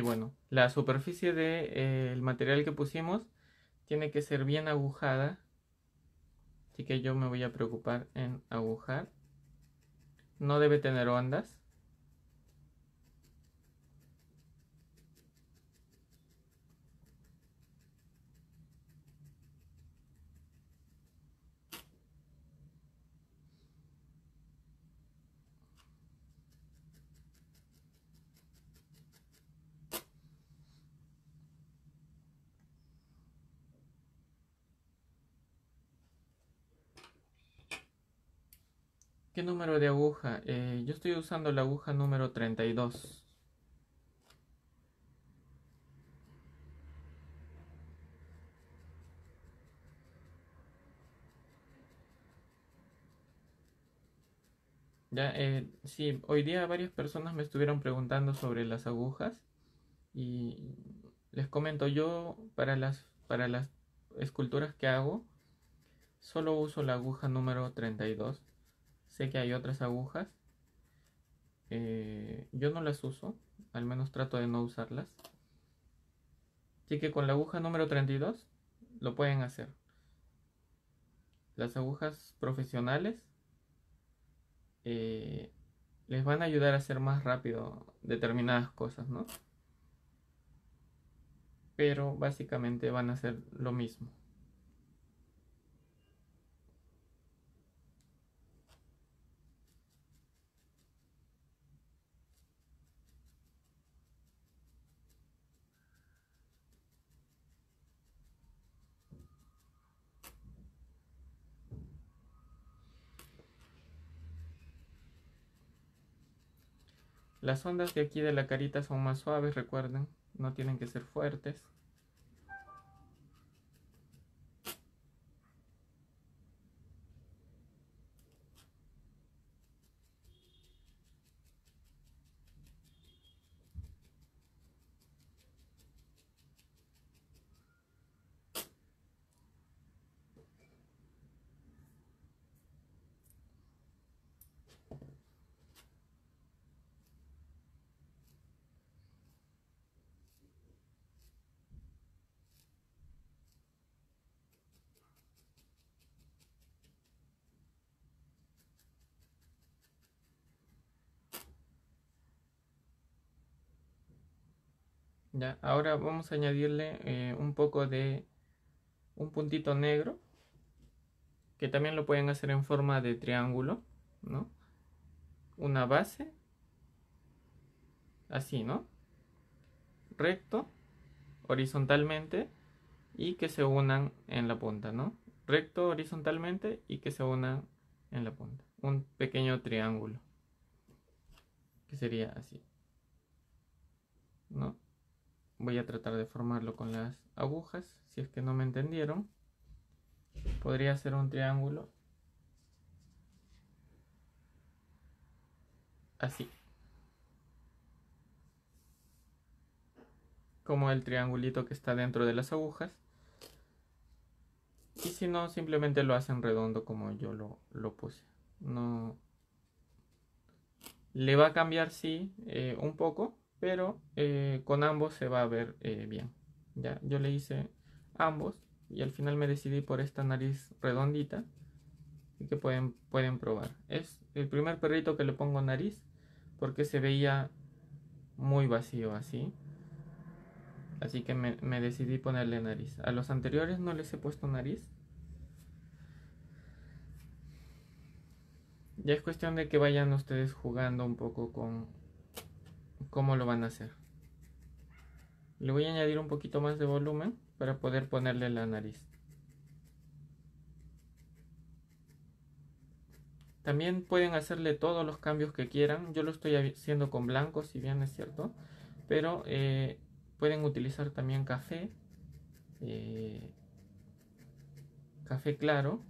bueno, la superficie del eh, material que pusimos tiene que ser bien agujada. Así que yo me voy a preocupar en agujar. No debe tener ondas. número de aguja? Eh, yo estoy usando la aguja número 32. Ya, eh, hoy día varias personas me estuvieron preguntando sobre las agujas y les comento, yo para las, para las esculturas que hago solo uso la aguja número 32. Sé que hay otras agujas. Eh, yo no las uso, al menos trato de no usarlas. Así que con la aguja número 32 lo pueden hacer. Las agujas profesionales eh, les van a ayudar a hacer más rápido determinadas cosas, ¿no? Pero básicamente van a hacer lo mismo. Las ondas de aquí de la carita son más suaves, recuerden, no tienen que ser fuertes. ahora vamos a añadirle eh, un poco de un puntito negro, que también lo pueden hacer en forma de triángulo, ¿no? Una base, así, ¿no? Recto, horizontalmente, y que se unan en la punta, ¿no? Recto horizontalmente y que se unan en la punta. Un pequeño triángulo, que sería así, ¿no? voy a tratar de formarlo con las agujas si es que no me entendieron podría ser un triángulo así como el triangulito que está dentro de las agujas y si no simplemente lo hacen redondo como yo lo, puse no le va a cambiar sí eh, un poco pero eh, con ambos se va a ver eh, bien. Ya, yo le hice ambos y al final me decidí por esta nariz redondita que pueden, pueden probar. Es el primer perrito que le pongo nariz porque se veía muy vacío así. Así que me decidí ponerle nariz. A los anteriores no les he puesto nariz. Ya es cuestión de que vayan ustedes jugando un poco con, cómo lo van a hacer. Le voy a añadir un poquito más de volumen para poder ponerle la nariz. También pueden hacerle todos los cambios que quieran. Yo lo estoy haciendo con blanco, si bien es cierto. Pero eh, pueden utilizar también café. Eh, café claro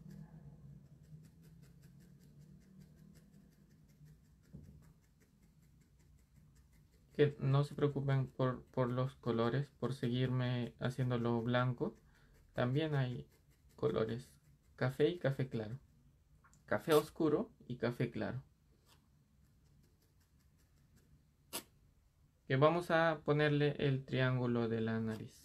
que no se preocupen por, los colores, por seguirme haciéndolo blanco. También hay colores café y café claro. Café oscuro y café claro. Que vamos a ponerle el triángulo de la nariz.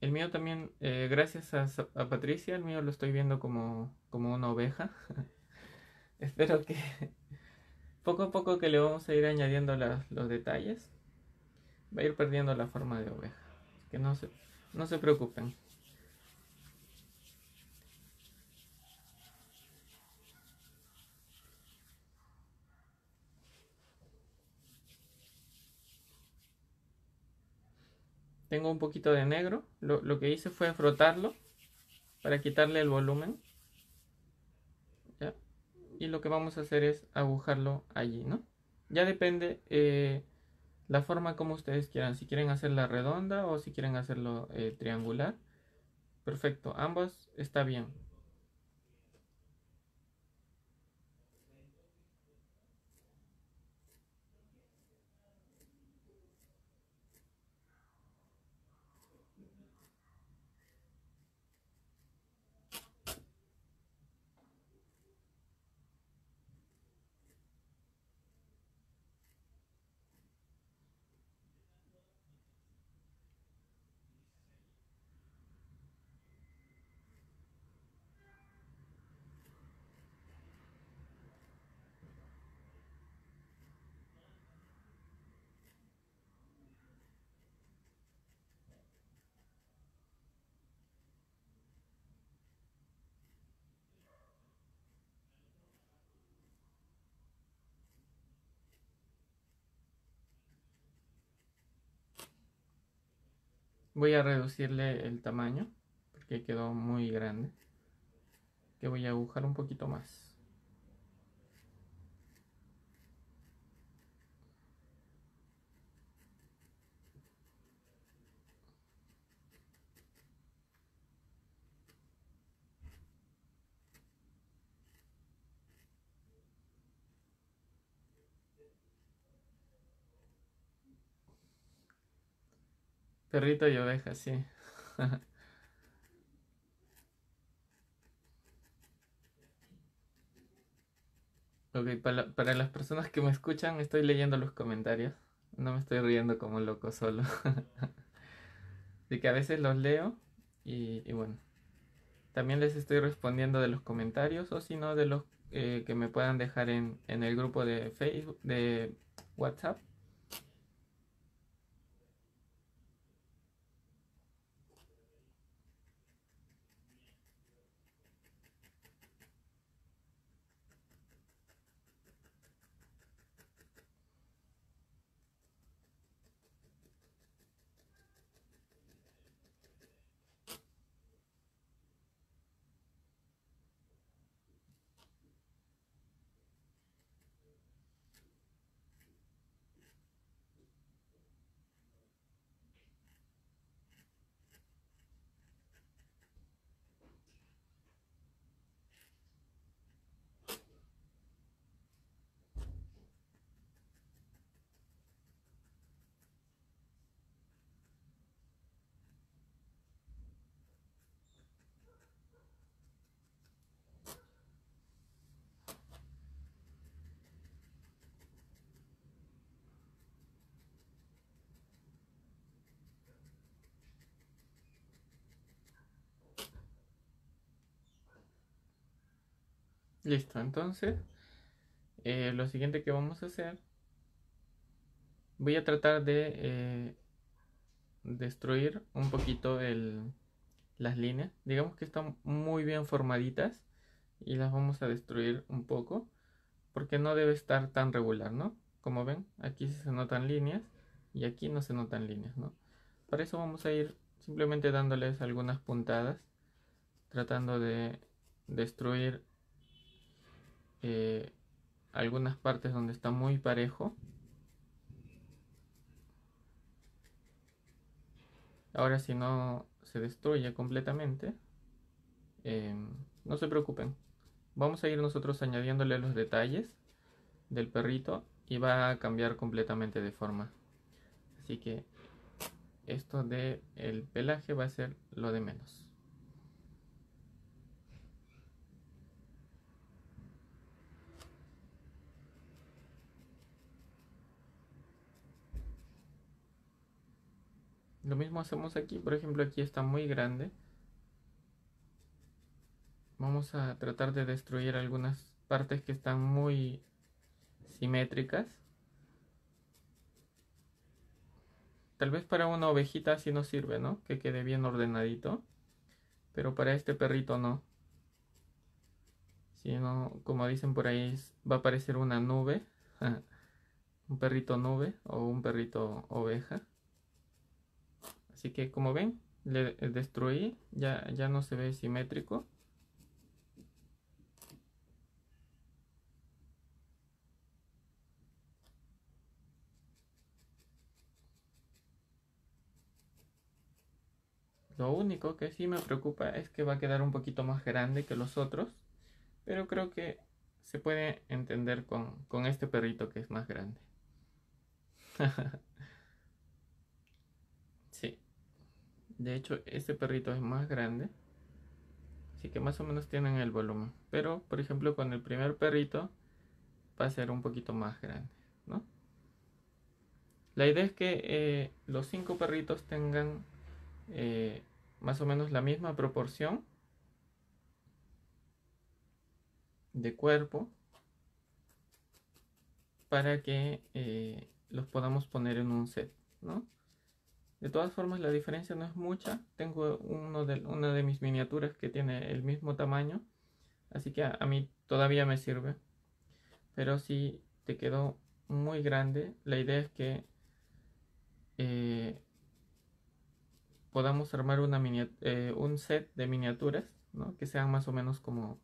El mío también, eh, gracias a, Patricia, el mío lo estoy viendo como, como una oveja. espero que poco a poco que le vamos a ir añadiendo los detalles, va a ir perdiendo la forma de oveja. Que no se, preocupen. Tengo un poquito de negro. lo que hice fue frotarlo para quitarle el volumen y lo que vamos a hacer es agujarlo allí, ¿no? Ya depende eh, la forma como ustedes quieran, si quieren hacerla redonda o si quieren hacerlo eh, triangular. Perfecto, ambos está bien. Voy a reducirle el tamaño porque quedó muy grande. Que voy a agujar un poquito más. Perrito y oveja, sí. ok, para, las personas que me escuchan, estoy leyendo los comentarios. No me estoy riendo como loco solo. Así que a veces los leo y, bueno. También les estoy respondiendo de los comentarios o si no de los eh, que me puedan dejar en, en el grupo de Facebook, de WhatsApp Listo, entonces eh, lo siguiente que vamos a hacer, voy a tratar de eh, destruir un poquito las líneas. Digamos que están muy bien formaditas y las vamos a destruir un poco porque no debe estar tan regular, ¿no? Como ven, aquí se notan líneas y aquí no se notan líneas, ¿no? Para eso vamos a ir simplemente dándoles algunas puntadas, tratando de destruir eh, algunas partes donde está muy parejo. Ahora si no se destruye completamente, em, no se preocupen. Vamos a ir nosotros añadiéndole los detalles del perrito y va a cambiar completamente de forma. Así que esto de el pelaje va a ser lo de menos. Lo mismo hacemos aquí, por ejemplo aquí está muy grande. Vamos a tratar de destruir algunas partes que están muy simétricas. Tal vez para una ovejita así nos sirve, ¿no? Que quede bien ordenadito. Pero para este perrito no. Si no, como dicen por ahí, va a aparecer una nube. un perrito nube o un perrito oveja. Así que como ven, le destruí, ya, ya no se ve simétrico. Lo único que sí me preocupa es que va a quedar un poquito más grande que los otros, pero creo que se puede entender con, con este perrito que es más grande. De hecho, este perrito es más grande. Así que más o menos tienen el volumen. Pero, por ejemplo, con el primer perrito va a ser un poquito más grande, ¿no? La idea es que eh, los cinco perritos tengan eh, más o menos la misma proporción de cuerpo para que eh, los podamos poner en un set, ¿no? De todas formas, la diferencia no es mucha. Tengo una de mis miniaturas que tiene el mismo tamaño. Así que a, mí todavía me sirve. Pero si te quedó muy grande, la idea es que eh, podamos armar eh, un set de miniaturas que sean más o menos como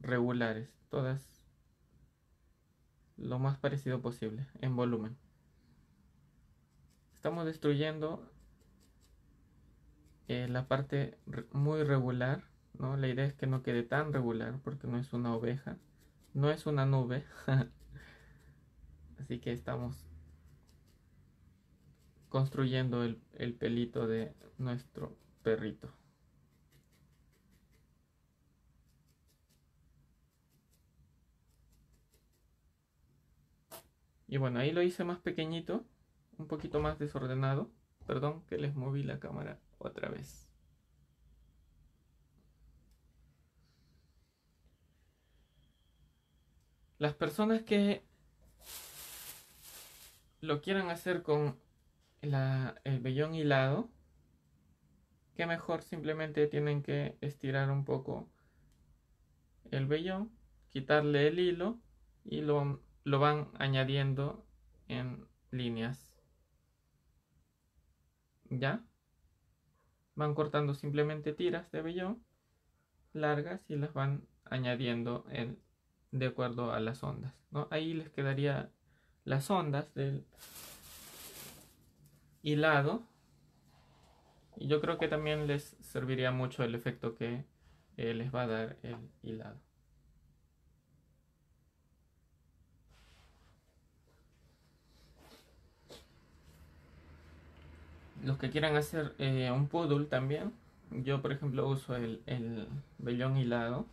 regulares, todas lo más parecido posible en volumen. Estamos destruyendo eh, la parte muy regular, ¿no? La idea es que no quede tan regular porque no es una oveja, no es una nube. Así que estamos construyendo el pelito de nuestro perrito. Y bueno, ahí lo hice más pequeñito un poquito más desordenado. Perdón que les moví la cámara otra vez. Las personas que lo quieran hacer con el vellón hilado, que mejor simplemente tienen que estirar un poco el vellón, quitarle el hilo y lo, lo van añadiendo en líneas. ¿Ya? Van cortando simplemente tiras de vellón largas y las van añadiendo de acuerdo a las ondas. ¿no? Ahí les quedaría las ondas del hilado. Y yo creo que también les serviría mucho el efecto que eh, les va a dar el hilado. los que quieran hacer eh, un poodle también, yo por ejemplo uso el, vellón hilado.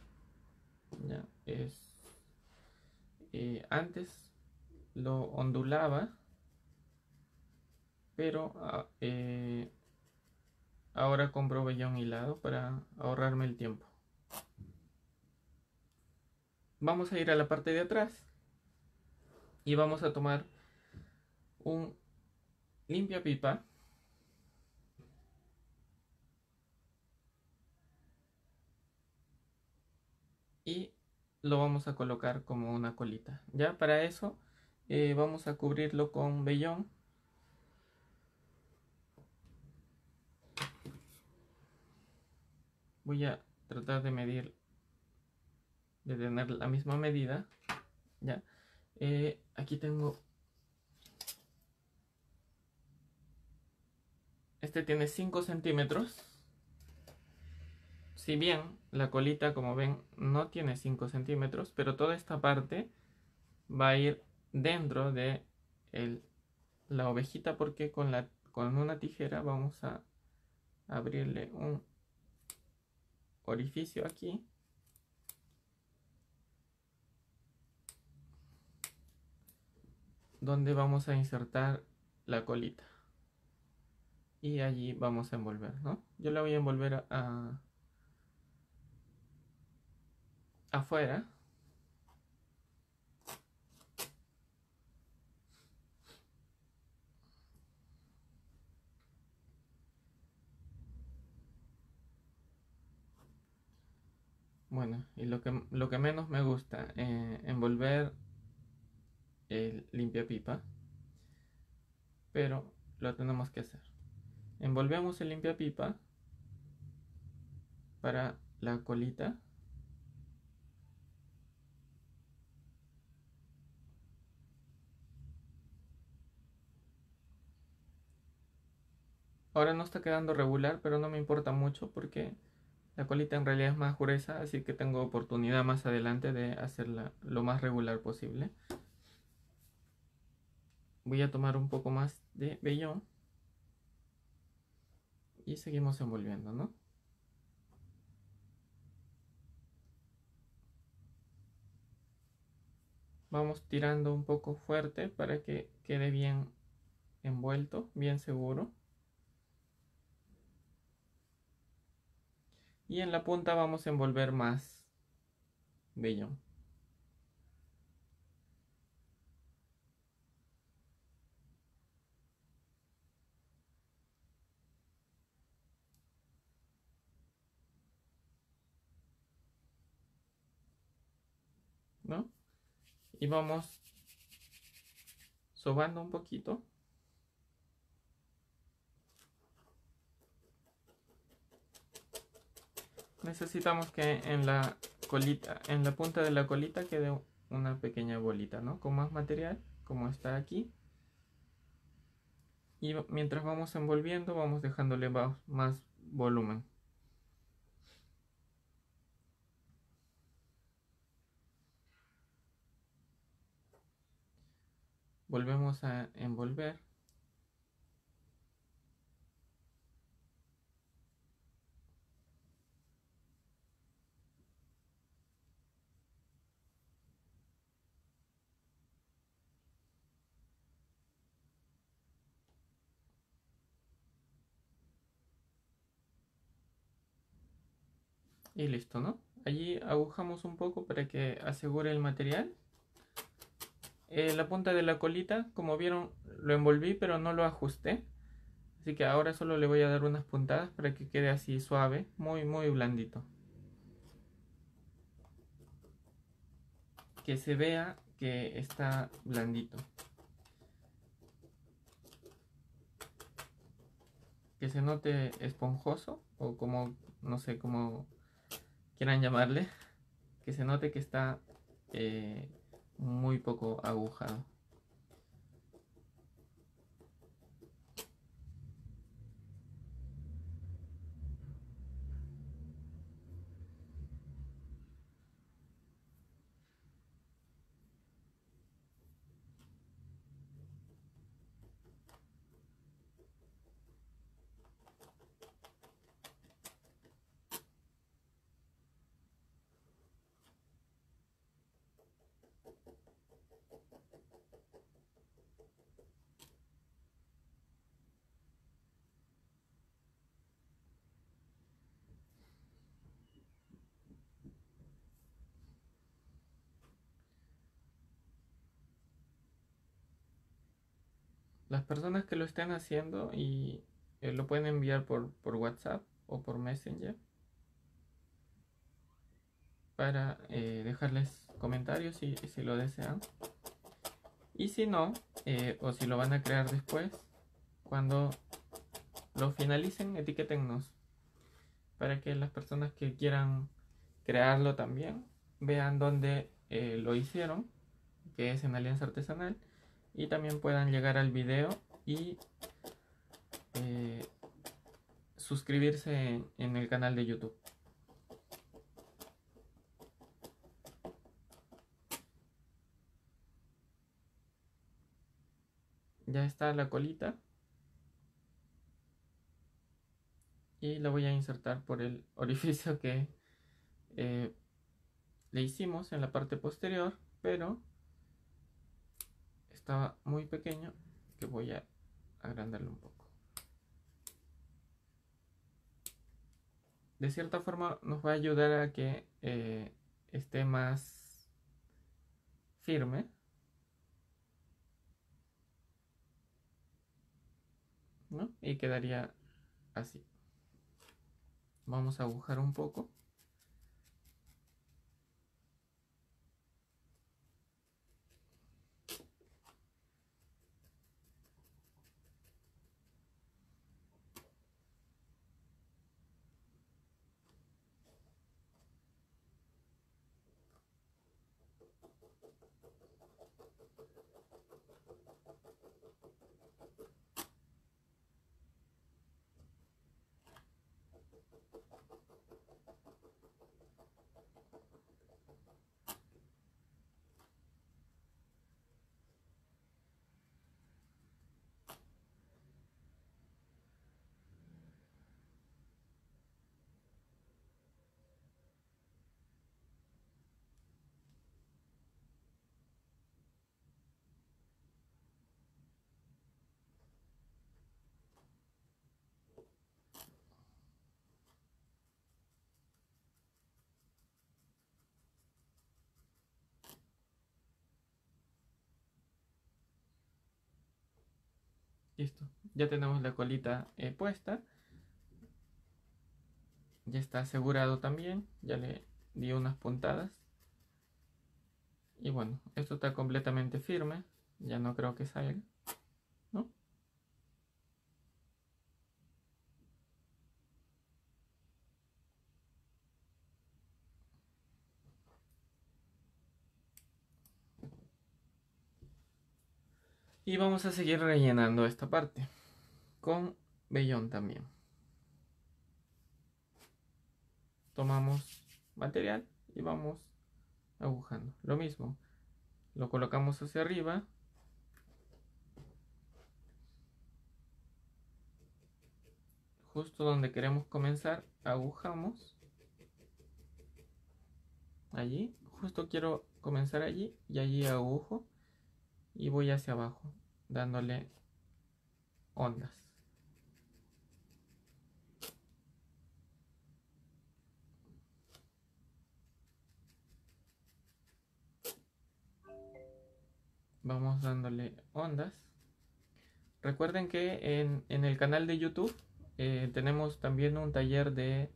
Ya, es, eh, antes lo ondulaba, pero ah, eh, ahora compro vellón hilado para ahorrarme el tiempo. Vamos a ir a la parte de atrás y vamos a tomar un limpia pipa lo vamos a colocar como una colita. Ya para eso eh, vamos a cubrirlo con vellón. Voy a tratar de medir, de tener la misma medida. Ya. Eh, aquí tengo... Este tiene 5 centímetros bien la colita, como ven, no tiene 5 centímetros, pero toda esta parte va a ir dentro de la ovejita porque con, la, con una tijera vamos a abrirle un orificio aquí donde vamos a insertar la colita y allí vamos a envolver ¿no? yo la voy a envolver a afuera. Bueno, y lo que, lo que menos me gusta, eh, envolver el limpia pipa, pero lo tenemos que hacer. Envolvemos el limpia pipa para la colita Ahora no está quedando regular, pero no me importa mucho porque la colita en realidad es más gruesa, así que tengo oportunidad más adelante de hacerla lo más regular posible. Voy a tomar un poco más de vellón y seguimos envolviendo, ¿no? Vamos tirando un poco fuerte para que quede bien envuelto, bien seguro. y en la punta vamos a envolver más bello, ¿No? Y vamos sobando un poquito. necesitamos que en la colita, en la punta de la colita quede una pequeña bolita, ¿no? Con más material, como está aquí. Y mientras vamos envolviendo, vamos dejándole más volumen. Volvemos a envolver. y listo, ¿no? Allí agujamos un poco para que asegure el material. Eh, la punta de la colita, como vieron, lo envolví pero no lo ajusté. Así que ahora solo le voy a dar unas puntadas para que quede así suave, muy muy blandito. Que se vea que está blandito. Que se note esponjoso o como, no sé, como quieran llamarle, que se note que está eh, muy poco agujado. las personas que lo estén haciendo y eh, lo pueden enviar por, por, WhatsApp o por Messenger para eh, dejarles comentarios si, si, lo desean. Y si no, eh, o si lo van a crear después, cuando lo finalicen, etiquétennos para que las personas que quieran crearlo también vean dónde lo hicieron, que es en Alianza Artesanal y también puedan llegar al video y eh, suscribirse en, el canal de YouTube. Ya está la colita. Y la voy a insertar por el orificio que eh, le hicimos en la parte posterior, pero estaba muy pequeño que voy a agrandarlo un poco. De cierta forma nos va a ayudar a que eh, esté más firme. Y quedaría así. Vamos a agujar un poco. Listo. Ya tenemos la colita eh, puesta. Ya está asegurado también. Ya le di unas puntadas. Y bueno, esto está completamente firme. Ya no creo que salga. Y vamos a seguir rellenando esta parte con vellón también. Tomamos material y vamos agujando. Lo mismo, lo colocamos hacia arriba. Justo donde queremos comenzar, agujamos. Allí, justo quiero comenzar allí y allí agujo y voy hacia abajo dándole ondas. Vamos dándole ondas. Recuerden que en, el canal de YouTube eh, tenemos también un taller de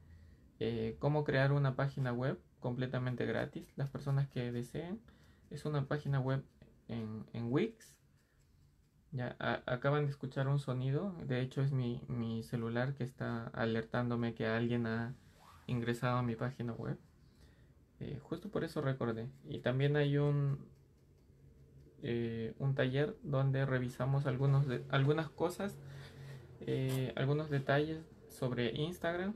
eh, cómo crear una página web completamente gratis. Las personas que deseen, es una página web en, en Wix ya, acaban de escuchar un sonido, de hecho es mi, celular que está alertándome que alguien ha ingresado a mi página web. Eh, justo por eso recordé. Y también hay un, eh, un taller donde revisamos algunos algunas cosas, eh, algunos detalles sobre Instagram.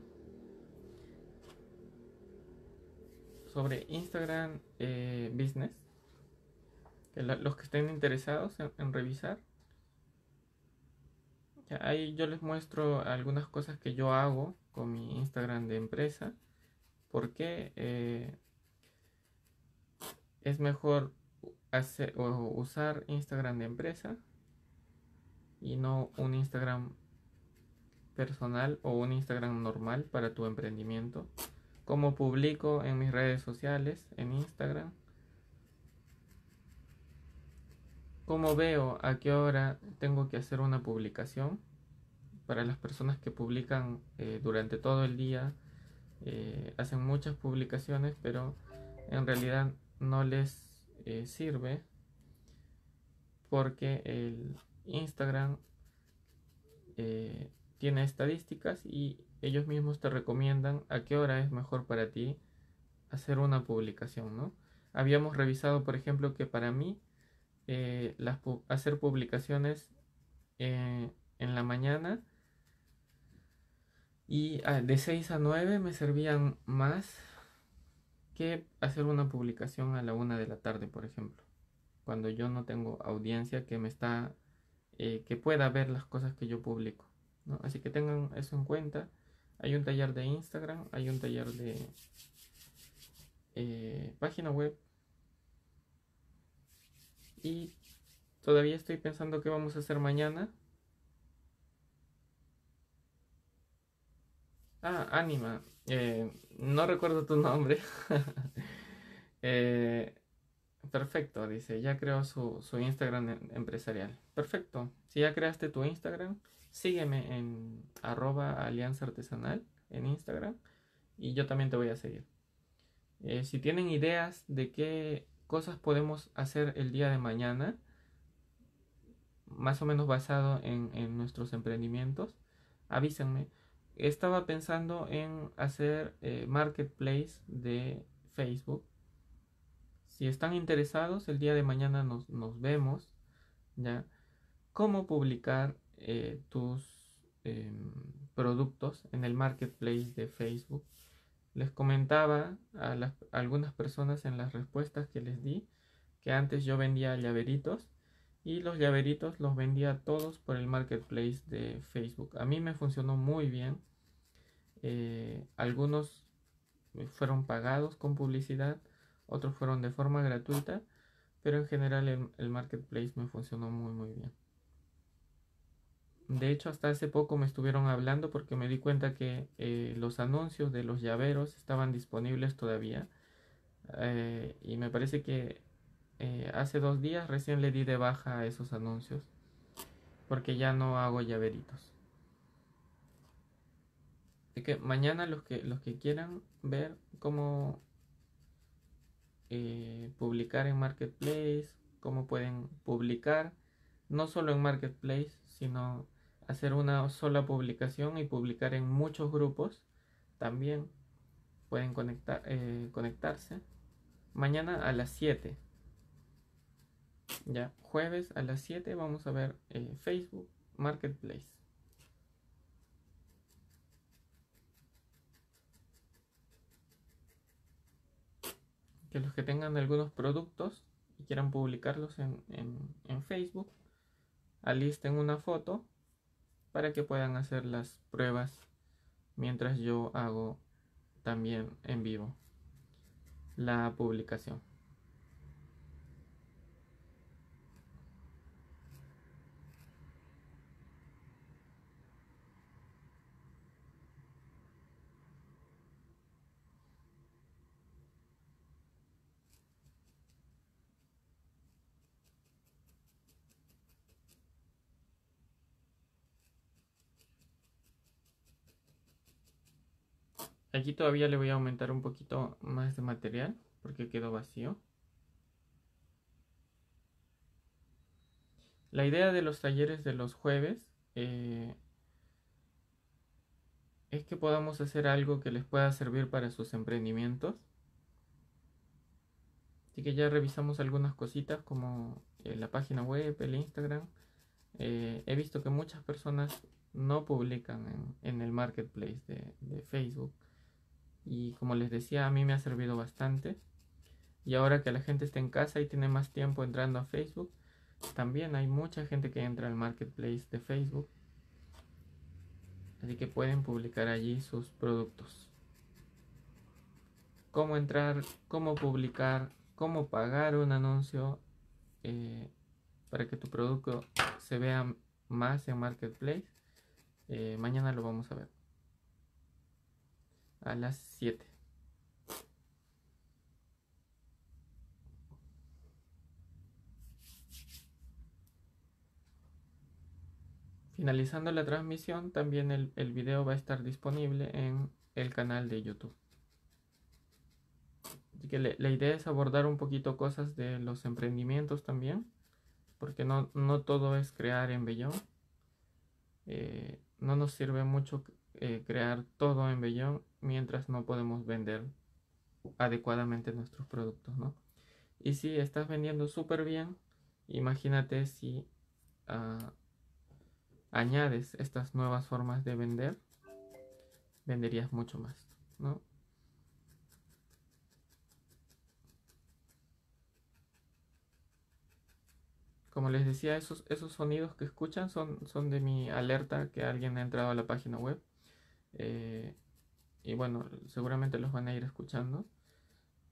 Sobre Instagram Business. los que estén interesados en revisar ahí yo les muestro algunas cosas que yo hago con mi Instagram de empresa. Porque eh, es mejor usar Instagram de empresa y no un Instagram personal o un Instagram normal para tu emprendimiento. Como publico en mis redes sociales, en Instagram, ¿Cómo veo a qué hora tengo que hacer una publicación? Para las personas que publican eh, durante todo el día, eh, hacen muchas publicaciones, pero en realidad no les eh, sirve porque el Instagram tiene estadísticas y ellos mismos te recomiendan a qué hora es mejor para ti hacer una publicación, Habíamos revisado, por ejemplo, que para mí eh, hacer publicaciones eh, en la mañana. Y ah, de 6 a 9 me servían más que hacer una publicación a la 1 de la tarde, por ejemplo. Cuando yo no tengo audiencia que me está. Eh, que pueda ver las cosas que yo publico. Así que tengan eso en cuenta. Hay un taller de Instagram, hay un taller de página web y todavía estoy pensando qué vamos a hacer mañana. Ah, Anima, eh, no recuerdo tu nombre. Eh, perfecto, dice, ya creó su, Instagram em, empresarial. Perfecto, si ya creaste tu Instagram, sígueme en arroba alianza artesanal en Instagram y yo también te voy a seguir. Eh, si tienen ideas de qué cosas podemos hacer el día de mañana, más o menos basado en, nuestros emprendimientos, avísenme. Estaba pensando en hacer eh, marketplace de Facebook. Si están interesados, el día de mañana nos, vemos. ¿ya? ¿Cómo publicar eh, tus em, productos en el marketplace de Facebook? Les comentaba a, las, algunas personas en las respuestas que les di que antes yo vendía llaveritos y los llaveritos los vendía todos por el marketplace de Facebook. A mí me funcionó muy bien. Eh, algunos eh, fueron pagados con publicidad, otros fueron de forma gratuita, pero en general el marketplace me funcionó muy muy bien. De hecho, hasta hace poco me estuvieron hablando porque me di cuenta que eh, los anuncios de los llaveros estaban disponibles todavía. Eh, y me parece que eh, hace dos días recién le di de baja a esos anuncios. Porque ya no hago llaveritos. Así que mañana los que, los que quieran ver cómo publicar en Marketplace, cómo pueden publicar, no solo en Marketplace, sino hacer una sola publicación y publicar en muchos grupos también pueden conectar, eh, conectarse mañana a las 7 ya jueves a las 7 vamos a ver eh, Facebook Marketplace que los que tengan algunos productos y quieran publicarlos en, en Facebook alisten una foto para que puedan hacer las pruebas mientras yo hago también en vivo la publicación. Aquí todavía le voy a aumentar un poquito más de material porque quedó vacío. La idea de los talleres de los jueves eh, es que podamos hacer algo que les pueda servir para sus emprendimientos. Así que ya revisamos algunas cositas como eh, la página web, el Instagram. Eh, he visto que muchas personas no publican en, el marketplace de Facebook y como les decía a mí me ha servido bastante y ahora que la gente está en casa y tiene más tiempo entrando a Facebook también hay mucha gente que entra al marketplace de Facebook así que pueden publicar allí sus productos cómo entrar cómo publicar cómo pagar un anuncio eh, para que tu producto se vea más en marketplace eh, mañana lo vamos a ver a las 7. Finalizando la transmisión, también el, el video va a estar disponible en el canal de YouTube. Así que la idea es abordar un poquito cosas de los emprendimientos también, porque no, todo es crear en Bellón. Eh, no nos sirve mucho eh, crear todo en Bellón mientras no podemos vender adecuadamente nuestros productos, Y si estás vendiendo súper bien, imagínate si ah, añades estas nuevas formas de vender, venderías mucho más, Como les decía, esos, esos sonidos que escuchan son, son de mi alerta que alguien ha entrado a la página web. Eh, y bueno, seguramente los van a ir escuchando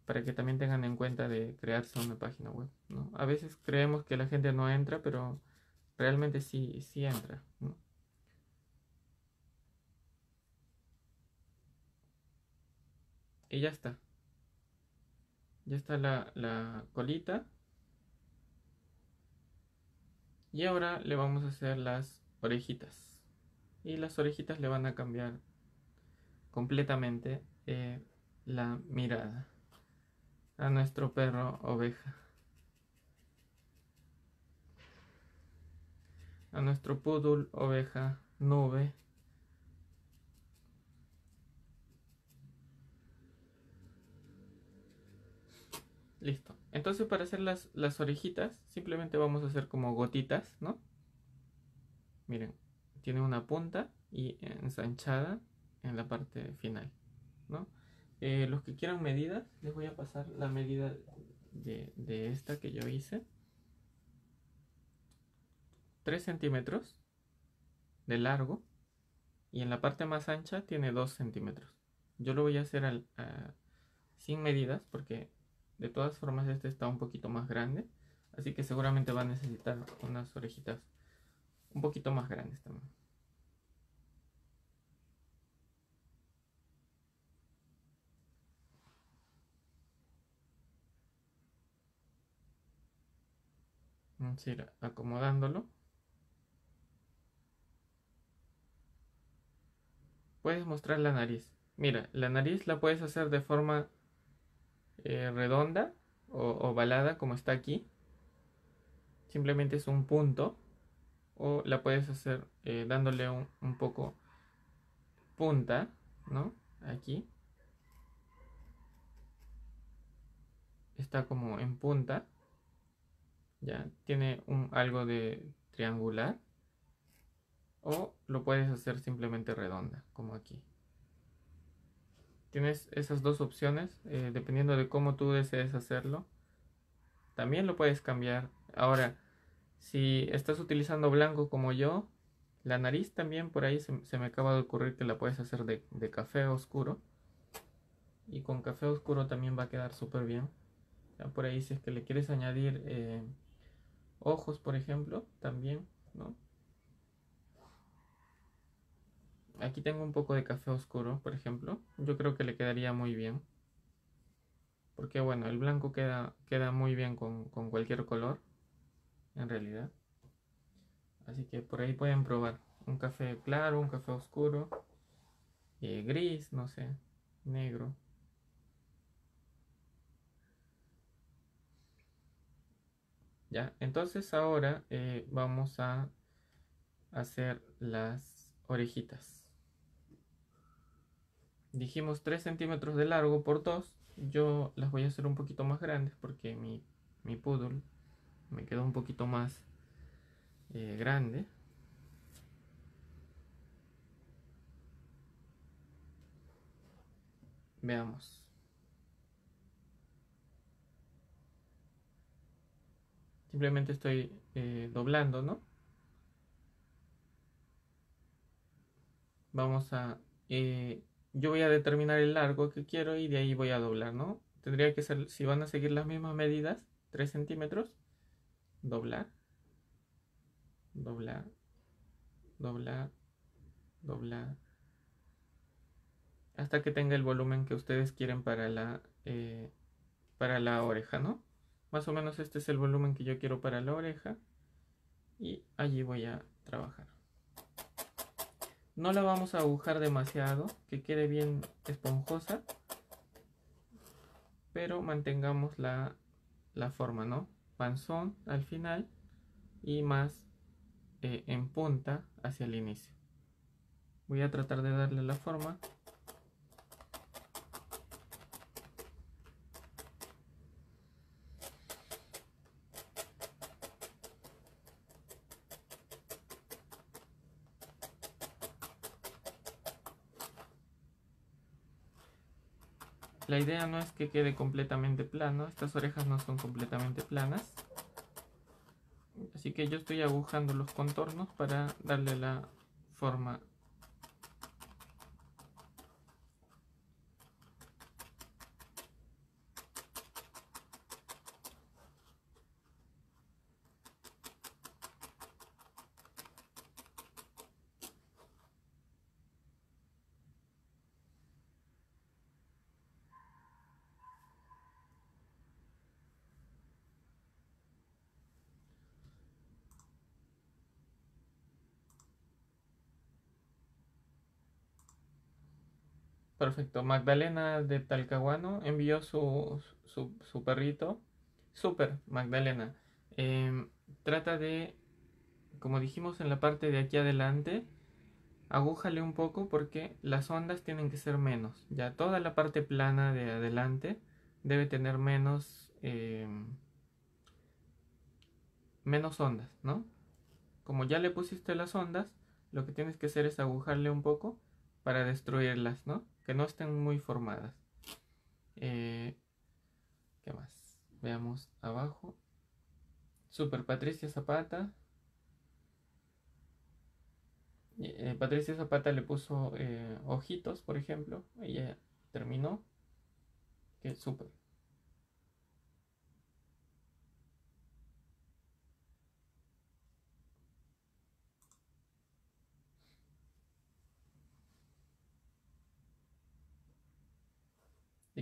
para que también tengan en cuenta de crearse una página web. A veces creemos que la gente no entra, pero realmente sí, sí entra. Y ya está. Ya está la, la colita. Y ahora le vamos a hacer las orejitas. Y las orejitas le van a cambiar completamente eh, la mirada a nuestro perro oveja, a nuestro poodle oveja nube. Listo. Entonces para hacer las, las orejitas simplemente vamos a hacer como gotitas, ¿no? Miren, tiene una punta y ensanchada en la parte final, ¿no? Eh, los que quieran medidas, les voy a pasar la medida de, esta que yo hice. 3 centímetros de largo y en la parte más ancha tiene 2 centímetros. Yo lo voy a hacer sin medidas porque de todas formas este está un poquito más grande. Así que seguramente va a necesitar unas orejitas un poquito más grandes también. ir acomodándolo. Puedes mostrar la nariz. Mira, la nariz la puedes hacer de forma eh, redonda o ovalada como está aquí. Simplemente es un punto. O la puedes hacer eh, dándole un poco punta, ¿no? Aquí. Está como en punta ya tiene un, algo de triangular o lo puedes hacer simplemente redonda como aquí tienes esas dos opciones eh, dependiendo de cómo tú desees hacerlo también lo puedes cambiar ahora si estás utilizando blanco como yo la nariz también por ahí se, me acaba de ocurrir que la puedes hacer de, café oscuro y con café oscuro también va a quedar súper bien por ahí si es que le quieres añadir eh, Ojos, por ejemplo, también, ¿no? Aquí tengo un poco de café oscuro, por ejemplo. Yo creo que le quedaría muy bien. Porque bueno, el blanco queda, queda muy bien con, cualquier color, en realidad. Así que por ahí pueden probar. Un café claro, un café oscuro, eh, gris, no sé, negro. ¿Ya? Entonces ahora eh, vamos a hacer las orejitas. Dijimos 3 centímetros de largo por 2. Yo las voy a hacer un poquito más grandes porque mi, mi poodle me quedó un poquito más eh, grande. Veamos. Simplemente estoy eh, doblando, ¿no? Vamos a... Eh, yo voy a determinar el largo que quiero y de ahí voy a doblar, ¿no? Tendría que ser, si van a seguir las mismas medidas, 3 centímetros, doblar, doblar, doblar, doblar, hasta que tenga el volumen que ustedes quieren para la, eh, para la oreja, ¿no? Más o menos este es el volumen que yo quiero para la oreja. Y allí voy a trabajar. No la vamos a agujar demasiado, que quede bien esponjosa. Pero mantengamos la, forma, ¿no? Panzón al final y más eh, en punta hacia el inicio. Voy a tratar de darle la forma la idea no es que quede completamente plano, estas orejas no son completamente planas. Así que yo estoy agujando los contornos para darle la forma perfecto. Magdalena de Talcahuano envió su, perrito. Super, Magdalena. Em, trata de, como dijimos en la parte de aquí adelante, agújale un poco porque las ondas tienen que ser menos. Ya toda la parte plana de adelante debe tener menos, em, menos ondas, ¿no? Como ya le pusiste las ondas, lo que tienes que hacer es agujarle un poco para destruirlas, ¿no? que no estén muy formadas. Eh, ¿Qué más? Veamos abajo. Super Patricia Zapata. Eh, Patricia Zapata le puso eh, ojitos, por ejemplo. Ella terminó. Que super.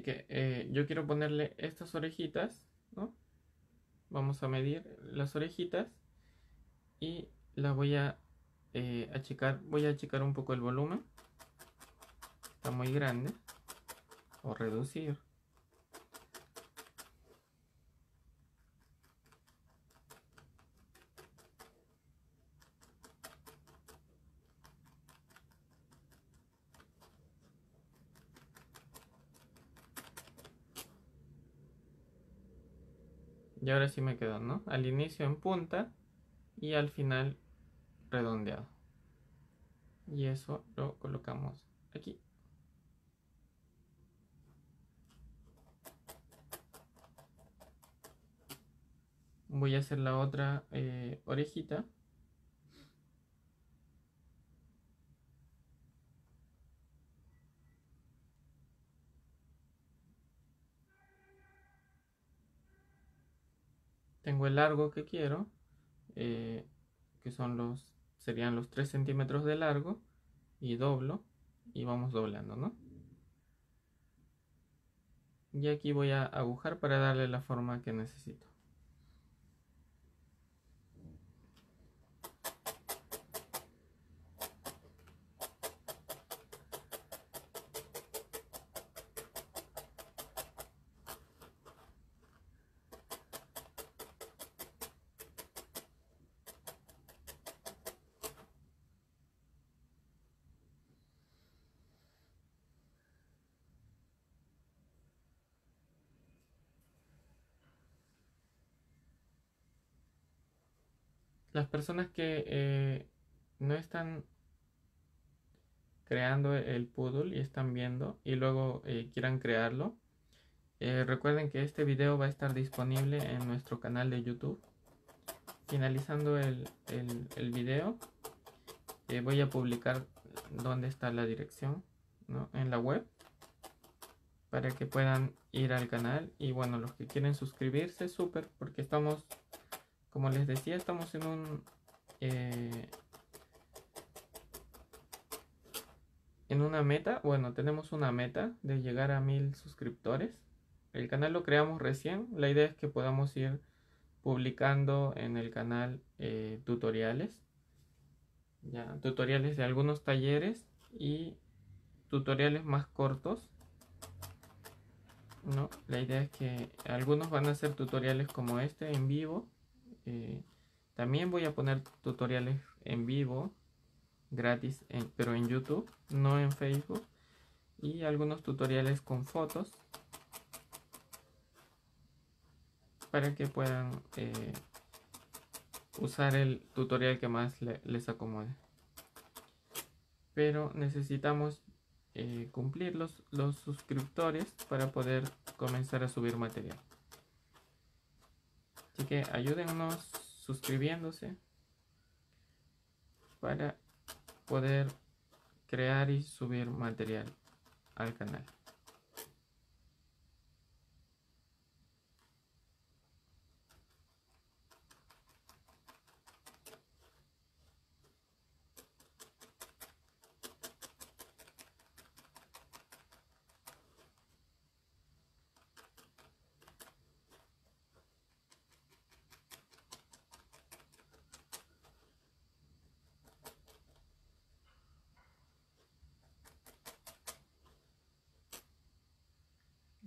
Eh, yo quiero ponerle estas orejitas, Vamos a medir las orejitas y la voy a eh, achicar, voy a achicar un poco el volumen. Está muy grande. O reducir. Y ahora sí me quedó, ¿no? Al inicio en punta y al final redondeado. Y eso lo colocamos aquí. Voy a hacer la otra eh, orejita. tengo el largo que quiero, eh, que son los, serían los 3 centímetros de largo, y doblo, y vamos doblando, ¿no? Y aquí voy a agujar para darle la forma que necesito. las personas que eh, no están creando el poodle y están viendo y luego eh, quieran crearlo, eh, recuerden que este video va a estar disponible en nuestro canal de YouTube. Finalizando el, el, video, voy a publicar dónde está la dirección en la web para que puedan ir al canal. Y bueno, los que quieren suscribirse, súper, porque estamos como les decía, estamos en un... Eh, en una meta, bueno, tenemos una meta de llegar a mil suscriptores. El canal lo creamos recién, la idea es que podamos ir publicando en el canal eh, tutoriales, tutoriales de algunos talleres y tutoriales más cortos. La idea es que algunos van a ser tutoriales como este en vivo eh, también voy a poner tutoriales en vivo, gratis, pero en YouTube, no en Facebook. Y algunos tutoriales con fotos para que puedan eh, usar el tutorial que más les acomode. Pero necesitamos eh, cumplir los suscriptores para poder comenzar a subir material. Así que ayúdennos suscribiéndose para poder crear y subir material al canal.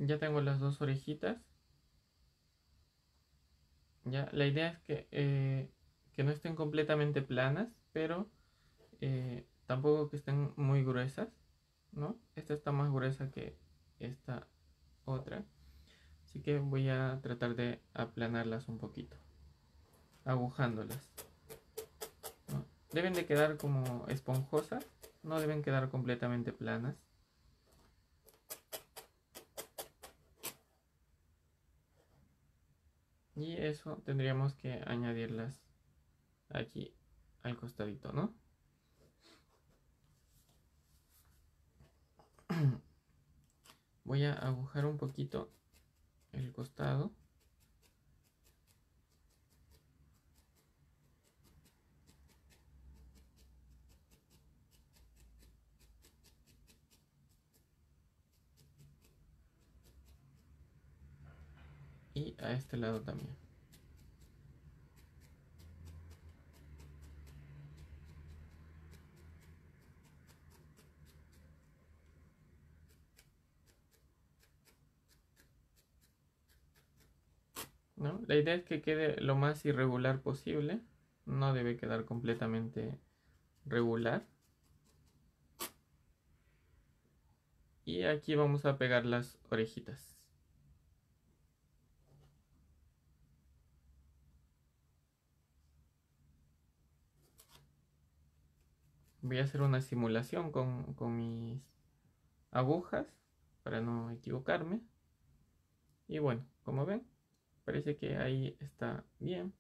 Ya tengo las dos orejitas. Ya, la idea es que, eh, no estén completamente planas, pero eh, tampoco que estén muy gruesas, ¿no? Esta está más gruesa que esta otra. Así que voy a tratar de aplanarlas un poquito, agujándolas. Deben de quedar como esponjosas, no deben quedar completamente planas. eso tendríamos que añadirlas aquí al costadito, ¿no? Voy a agujar un poquito el costado. y a este lado también. La idea es que quede lo más irregular posible. No debe quedar completamente regular. Y aquí vamos a pegar las orejitas. Voy a hacer una simulación con, con mis agujas para no equivocarme. Y bueno, como ven, parece que ahí está bien.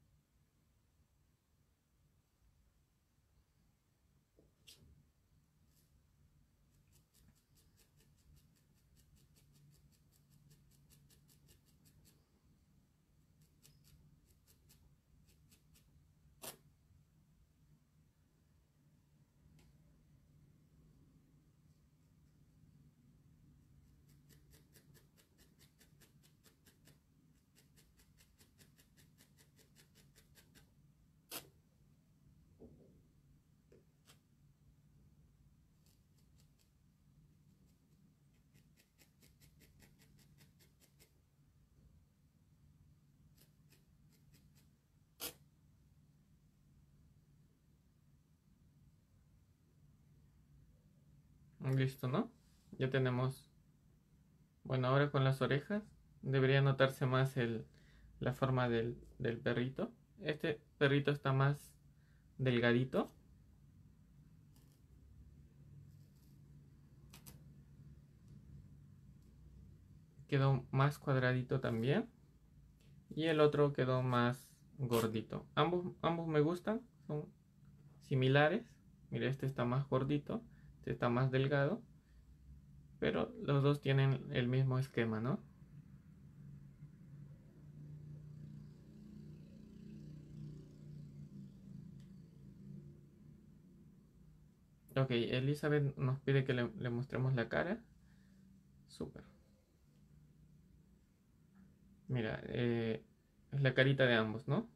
Listo, ¿no? Ya tenemos. Bueno, ahora con las orejas debería notarse más la forma del, perrito. Este perrito está más delgadito. Quedó más cuadradito también. Y el otro quedó más gordito. Ambos, ambos me gustan, son similares. Mira, este está más gordito está más delgado, pero los dos tienen el mismo esquema, ¿no? Ok, Elizabeth nos pide que le, mostremos la cara. Super Mira, eh, es la carita de ambos, ¿no?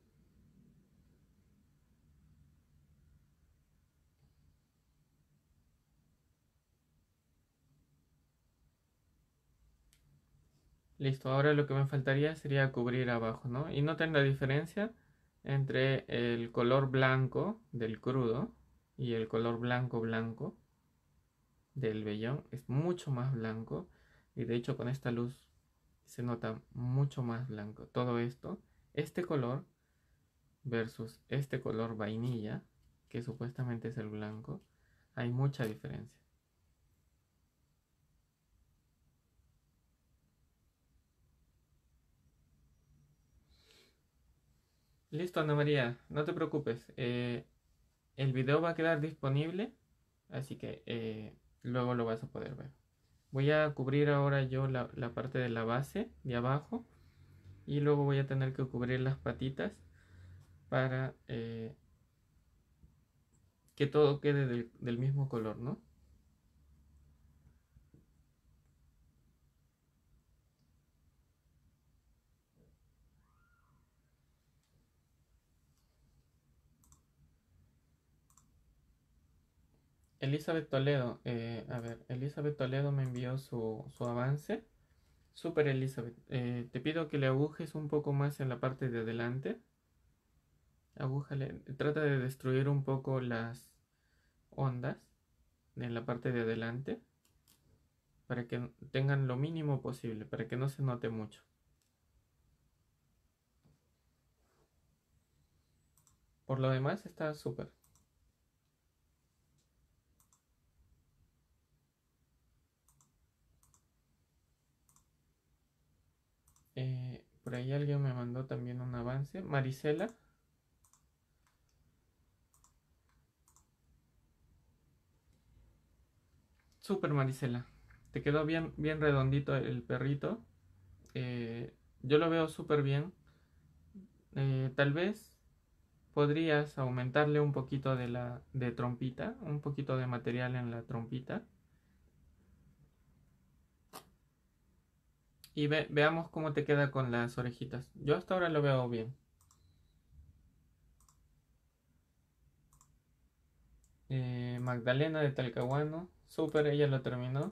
Listo, ahora lo que me faltaría sería cubrir abajo, ¿no? Y noten la diferencia entre el color blanco del crudo y el color blanco blanco del vellón. Es mucho más blanco y de hecho con esta luz se nota mucho más blanco. Todo esto, este color versus este color vainilla, que supuestamente es el blanco, hay mucha diferencia. Listo, Ana María, no te preocupes. Eh, el video va a quedar disponible, así que eh, luego lo vas a poder ver. Voy a cubrir ahora yo la, parte de la base de abajo y luego voy a tener que cubrir las patitas para eh, que todo quede del mismo color, ¿no? Elizabeth Toledo, eh, a ver, Elizabeth Toledo me envió su, avance. Super Elizabeth, eh, te pido que le agujes un poco más en la parte de adelante. Agújale, trata de destruir un poco las ondas en la parte de adelante para que tengan lo mínimo posible, para que no se note mucho. Por lo demás está súper. ahí alguien me mandó también un avance. Marisela. Super Marisela. Te quedó bien, bien redondito el perrito. Eh, yo lo veo súper bien. Eh, tal vez podrías aumentarle un poquito de la de trompita, un poquito de material en la trompita. Y veamos cómo te queda con las orejitas. Yo hasta ahora lo veo bien. Eh, Magdalena de Talcahuano. Super, ella lo terminó.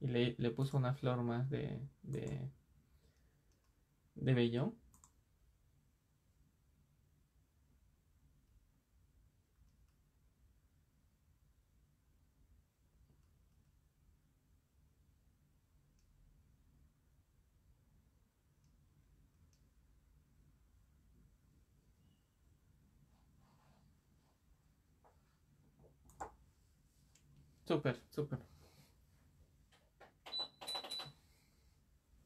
Y le, le puso una flor más de, de, de vellón. super súper.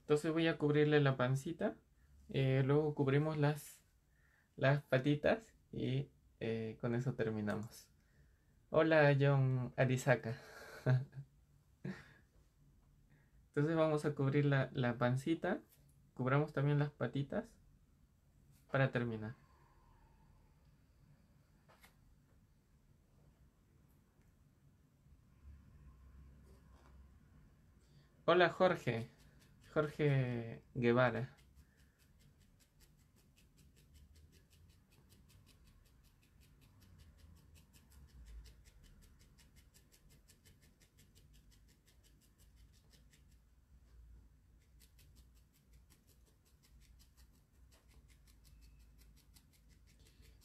Entonces voy a cubrirle la pancita. Eh, luego cubrimos las, las patitas y eh, con eso terminamos. Hola John Arisaka. Entonces vamos a cubrir la pancita. Cubramos también las patitas para terminar. Hola Jorge, Jorge Guevara.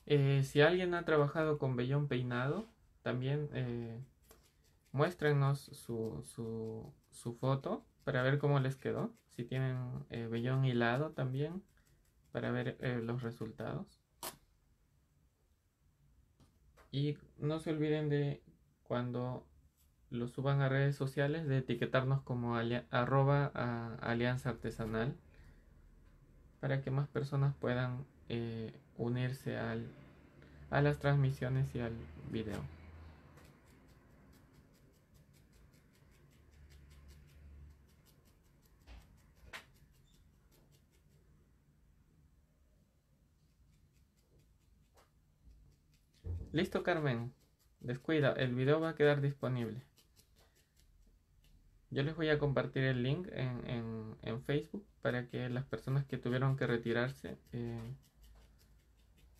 Eh, si alguien ha trabajado con vellón peinado, también eh, muéstrenos su, su, su foto para ver cómo les quedó. Si tienen eh, vellón hilado también para ver eh, los resultados. Y no se olviden de cuando lo suban a redes sociales de etiquetarnos como arroba alianza artesanal para que más personas puedan eh, unirse a las transmisiones y al video. Listo, Carmen. Descuida, el video va a quedar disponible. Yo les voy a compartir el link en, Facebook para que las personas que tuvieron que retirarse eh,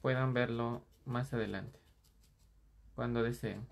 puedan verlo más adelante, cuando deseen.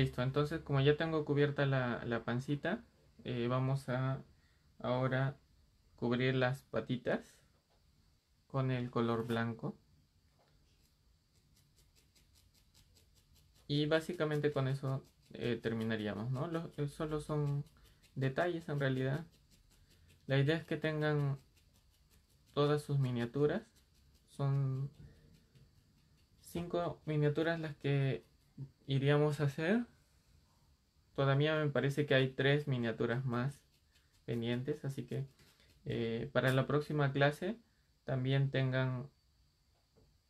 Listo, entonces como ya tengo cubierta la, pancita, eh, vamos a ahora cubrir las patitas con el color blanco. Y básicamente con eso eh, terminaríamos, ¿no? Los, eh, solo son detalles en realidad. La idea es que tengan todas sus miniaturas. Son cinco miniaturas las que iríamos a hacer. Todavía me parece que hay tres miniaturas más pendientes, así que eh, para la próxima clase también tengan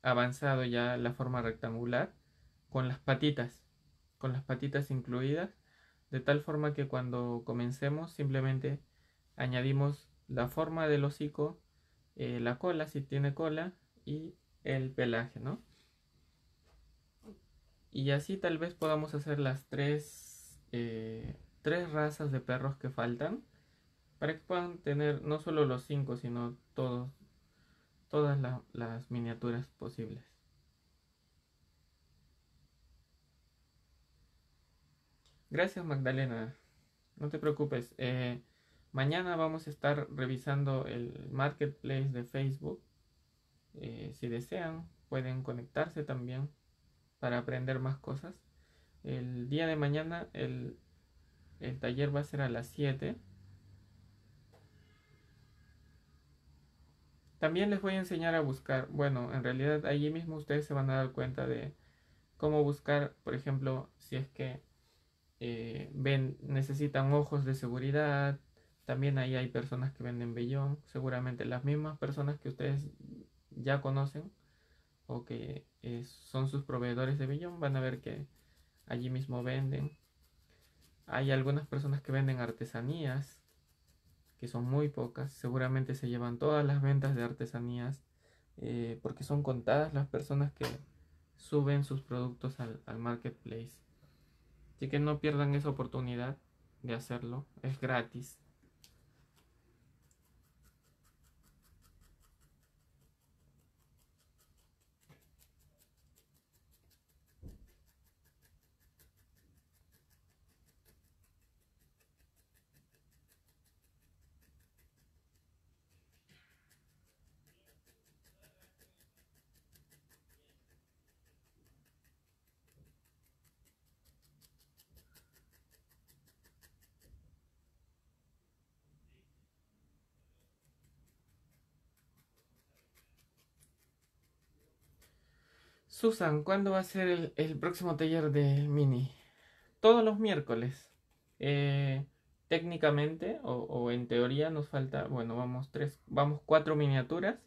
avanzado ya la forma rectangular con las patitas, con las patitas incluidas, de tal forma que cuando comencemos simplemente añadimos la forma del hocico, eh, la cola si tiene cola y el pelaje, ¿no? Y así tal vez podamos hacer las tres, eh, tres razas de perros que faltan para que puedan tener no solo los cinco, sino todos, todas las miniaturas posibles. Gracias Magdalena, no te preocupes. Eh, mañana vamos a estar revisando el marketplace de Facebook. Eh, si desean, pueden conectarse también para aprender más cosas. El día de mañana el, taller va a ser a las 7. También les voy a enseñar a buscar, bueno, en realidad allí mismo ustedes se van a dar cuenta de cómo buscar, por ejemplo, si es que eh, ven, necesitan ojos de seguridad, también ahí hay personas que venden vellón, seguramente las mismas personas que ustedes ya conocen o que eh, son sus proveedores de billón. van a ver que allí mismo venden. Hay algunas personas que venden artesanías, que son muy pocas, seguramente se llevan todas las ventas de artesanías, eh, porque son contadas las personas que suben sus productos al marketplace. Así que no pierdan esa oportunidad de hacerlo, es gratis. Susan, ¿cuándo va a ser el, próximo taller de Mini? Todos los miércoles. Eh, técnicamente o, en teoría nos falta, bueno, vamos tres, vamos cuatro miniaturas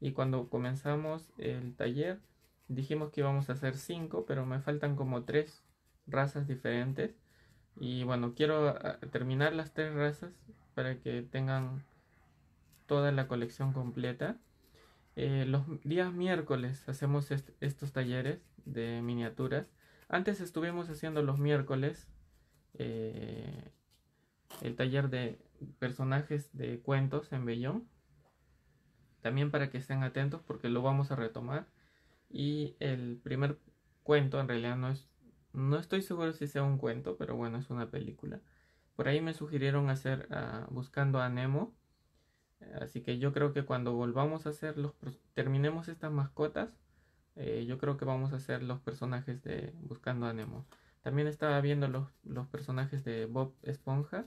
y cuando comenzamos el taller dijimos que íbamos a hacer cinco, pero me faltan como tres razas diferentes y bueno, quiero ah, terminar las tres razas para que tengan toda la colección completa. Eh, los días miércoles hacemos estos talleres de miniaturas. Antes estuvimos haciendo los miércoles eh, el taller de personajes de cuentos en Bellón. También para que estén atentos porque lo vamos a retomar. Y el primer cuento en realidad no es... No estoy seguro si sea un cuento, pero bueno, es una película. Por ahí me sugirieron hacer ah, Buscando a Nemo Así que yo creo que cuando volvamos a hacer los terminemos estas mascotas, eh, yo creo que vamos a hacer los personajes de Buscando a Nemo. También estaba viendo los, personajes de Bob Esponja.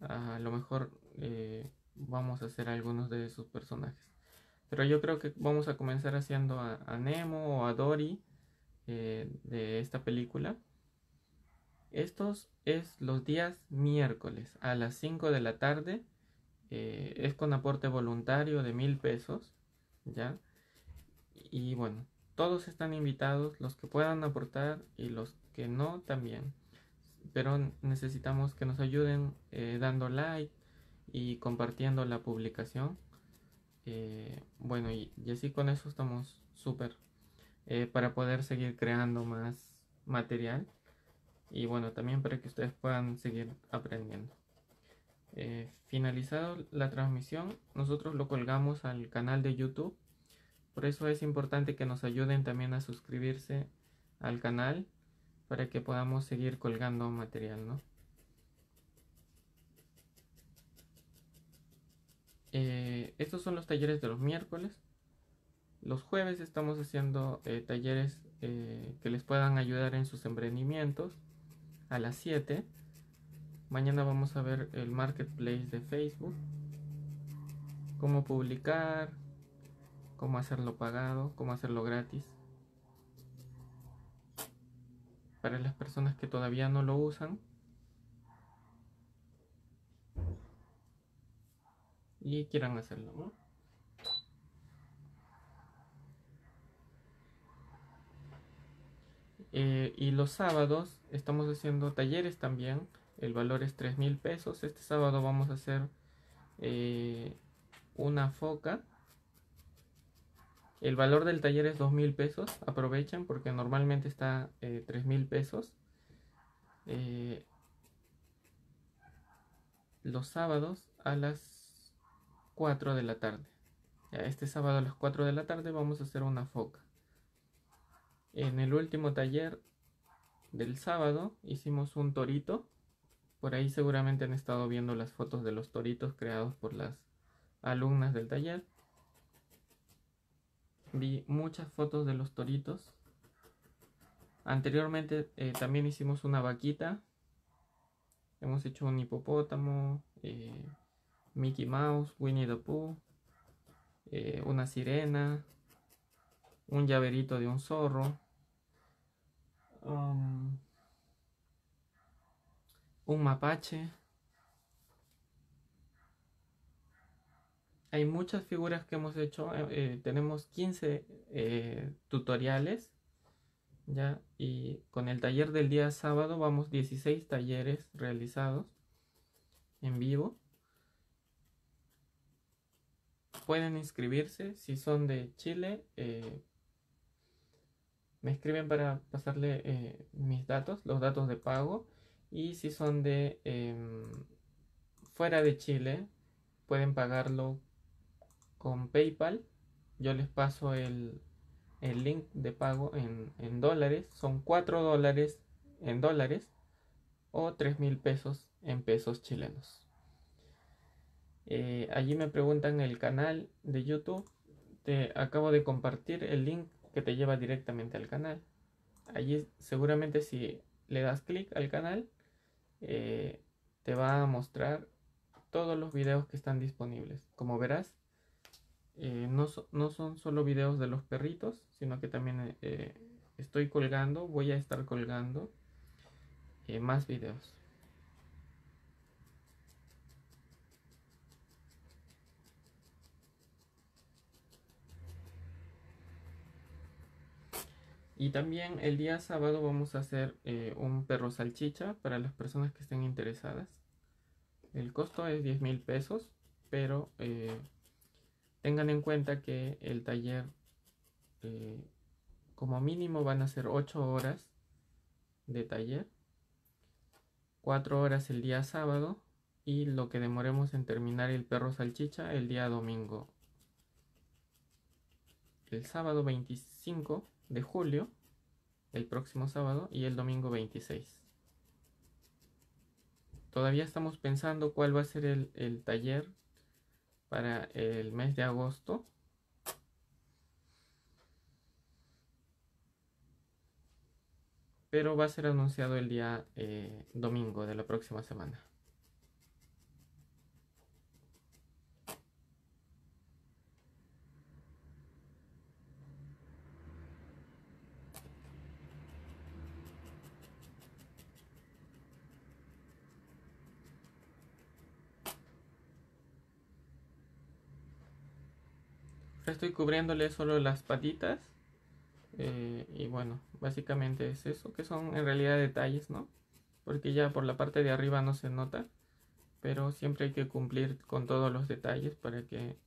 A lo mejor eh, vamos a hacer algunos de sus personajes. Pero yo creo que vamos a comenzar haciendo a, Nemo o a Dory eh, de esta película. Estos es los días miércoles a las 5 de la tarde eh, es con aporte voluntario de mil pesos, ¿ya? Y bueno, todos están invitados, los que puedan aportar y los que no también. Pero necesitamos que nos ayuden eh, dando like y compartiendo la publicación. Eh, bueno, y, y, así con eso estamos súper para poder seguir creando más material y bueno, también para que ustedes puedan seguir aprendiendo. Eh, finalizado la transmisión, nosotros lo colgamos al canal de YouTube. Por eso es importante que nos ayuden también a suscribirse al canal para que podamos seguir colgando material, eh, estos son los talleres de los miércoles. Los jueves estamos haciendo eh, talleres que les puedan ayudar en sus emprendimientos a las 7. Mañana vamos a ver el marketplace de Facebook, cómo publicar, cómo hacerlo pagado, cómo hacerlo gratis. Para las personas que todavía no lo usan. Y quieran hacerlo, eh, y los sábados estamos haciendo talleres también el valor es 3 mil pesos. Este sábado vamos a hacer eh, una foca. El valor del taller es 2 mil pesos. Aprovechen porque normalmente está eh, 3 mil pesos. Eh, los sábados a las 4 de la tarde. este sábado a las 4 de la tarde vamos a hacer una foca. En el último taller del sábado hicimos un torito por ahí seguramente han estado viendo las fotos de los toritos creados por las alumnas del taller. Vi muchas fotos de los toritos. Anteriormente eh, también hicimos una vaquita. Hemos hecho un hipopótamo, eh, Mickey Mouse, Winnie the Pooh, eh, una sirena, un llaverito de un zorro. Um, un mapache. Hay muchas figuras que hemos hecho, eh, eh, tenemos 15 eh, tutoriales, ¿ya? Y con el taller del día sábado vamos 16 talleres realizados en vivo. Pueden inscribirse, si son de Chile, me escriben para pasarle mis datos, los datos de pago y si son de em, fuera de Chile, pueden pagarlo con PayPal. Yo les paso el, link de pago en, dólares. Son 4 dólares en dólares o tres mil pesos en pesos chilenos. Eh, allí me preguntan el canal de YouTube. Te acabo de compartir el link que te lleva directamente al canal. Allí seguramente si le das clic al canal eh, te va a mostrar todos los videos que están disponibles. Como verás, eh, no, son solo videos de los perritos, sino que también eh, estoy colgando, voy a estar colgando más videos. Y también el día sábado vamos a hacer eh, un perro salchicha para las personas que estén interesadas. El costo es 10 mil pesos, pero eh, tengan en cuenta que el taller eh, como mínimo van a ser 8 horas de taller, 4 horas el día sábado y lo que demoremos en terminar el perro salchicha el día domingo. El sábado 25 de julio, el próximo sábado, y el domingo 26. Todavía estamos pensando cuál va a ser el, taller para el mes de agosto. Pero va a ser anunciado el día eh, domingo de la próxima semana. estoy cubriéndole solo las patitas. Eh, y bueno, básicamente es eso, que son en realidad detalles, ¿no? Porque ya por la parte de arriba no se nota, pero siempre hay que cumplir con todos los detalles para que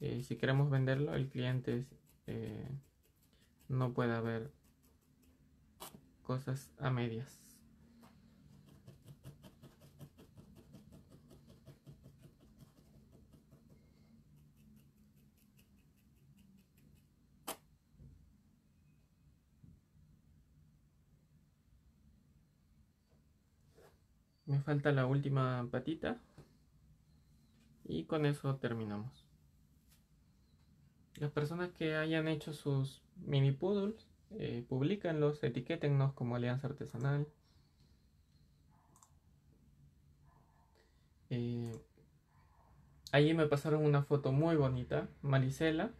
eh, si queremos venderlo, el cliente eh, no pueda ver cosas a medias. me falta la última patita y con eso terminamos las personas que hayan hecho sus mini poodles eh, publicanlos, etiquétennos como alianza artesanal eh, allí me pasaron una foto muy bonita Maricela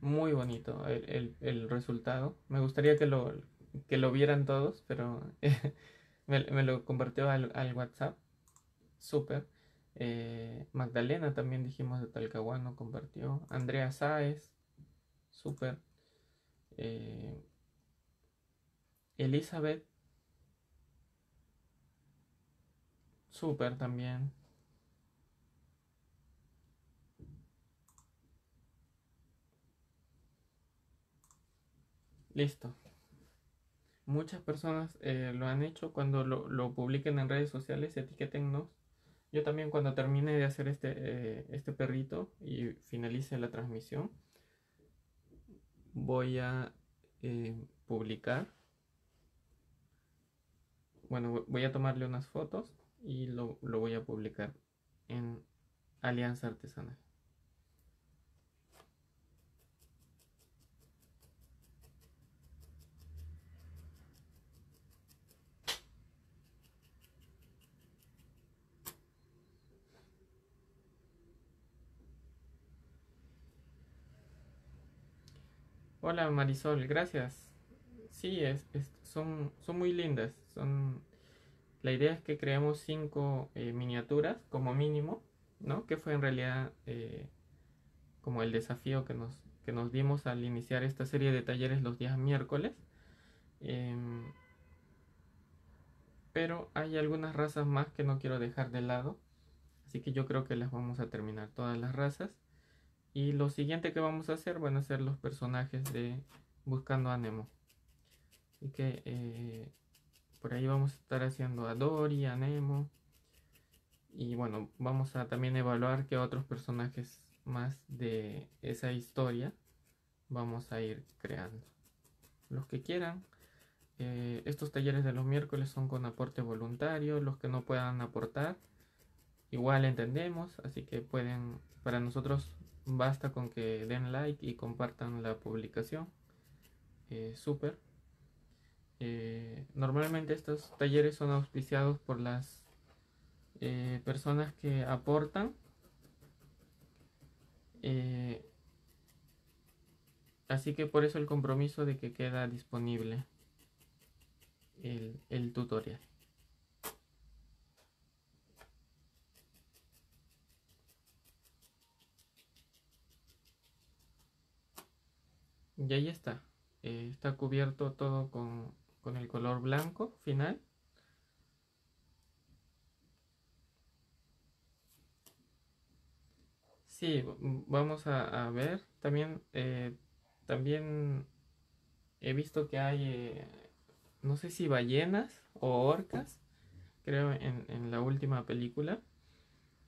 muy bonito el resultado me gustaría que lo, que lo vieran todos, pero me, lo compartió al, WhatsApp. Súper. Eh, Magdalena también dijimos de Talcahuano compartió. Andrea Sáez, súper. Eh, Elizabeth, súper también. Listo muchas personas eh, lo han hecho cuando lo, publiquen en redes sociales, etiquetennos. Yo también cuando termine de hacer este, eh, este perrito y finalice la transmisión, voy a eh, publicar. Bueno, voy a tomarle unas fotos y lo, voy a publicar en Alianza Artesana Hola Marisol, gracias. Sí, es, son, son muy lindas. Son, la idea es que creemos cinco eh, miniaturas como mínimo, ¿no? Que fue en realidad eh, como el desafío que nos, que nos dimos al iniciar esta serie de talleres los días miércoles. Em, pero hay algunas razas más que no quiero dejar de lado, así que yo creo que las vamos a terminar todas las razas. Y lo siguiente que vamos a hacer van a ser los personajes de Buscando a Nemo. Así que eh, por ahí vamos a estar haciendo a Dory, a Nemo. Y bueno, vamos a también evaluar qué otros personajes más de esa historia vamos a ir creando. Los que quieran. Eh, estos talleres de los miércoles son con aporte voluntario. Los que no puedan aportar, igual entendemos. Así que pueden, para nosotros Basta con que den like y compartan la publicación. Eh, Super. Eh, normalmente estos talleres son auspiciados por las eh, personas que aportan. así que por eso el compromiso de que queda disponible el tutorial. Y ahí está. Eh, está cubierto todo con, el color blanco final. Sí, vamos a, ver. También, eh, también he visto que hay, eh, no sé si ballenas o orcas, creo, en, en, la última película.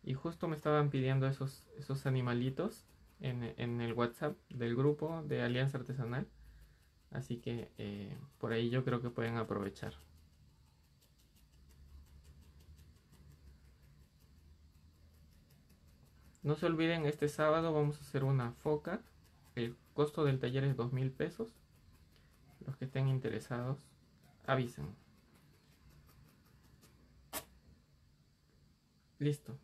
Y justo me estaban pidiendo esos, esos animalitos en, el WhatsApp del grupo de Alianza Artesanal. Así que eh, por ahí yo creo que pueden aprovechar. No se olviden, este sábado vamos a hacer una foca. El costo del taller es dos mil pesos. Los que estén interesados, avisen. Listo.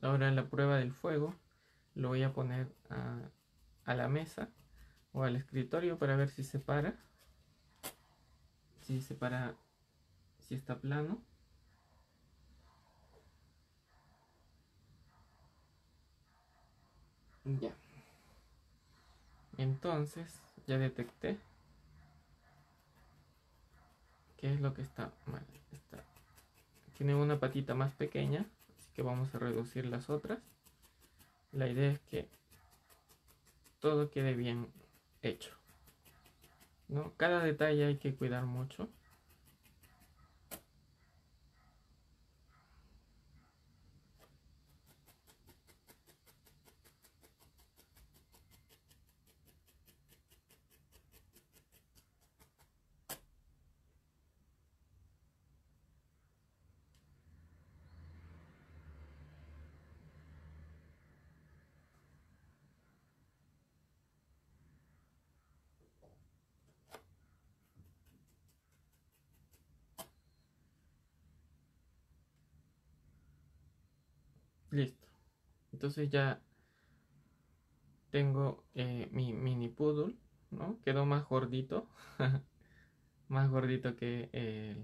Ahora la prueba del fuego lo voy a poner a, la mesa o al escritorio para ver si se para si se para si está plano ya entonces ya detecté qué es lo que está mal está tiene una patita más pequeña así que vamos a reducir las otras la idea es que todo quede bien hecho. ¿no? Cada detalle hay que cuidar mucho. Entonces ya tengo eh, mi mini poodle, ¿no? Quedó más gordito, más gordito que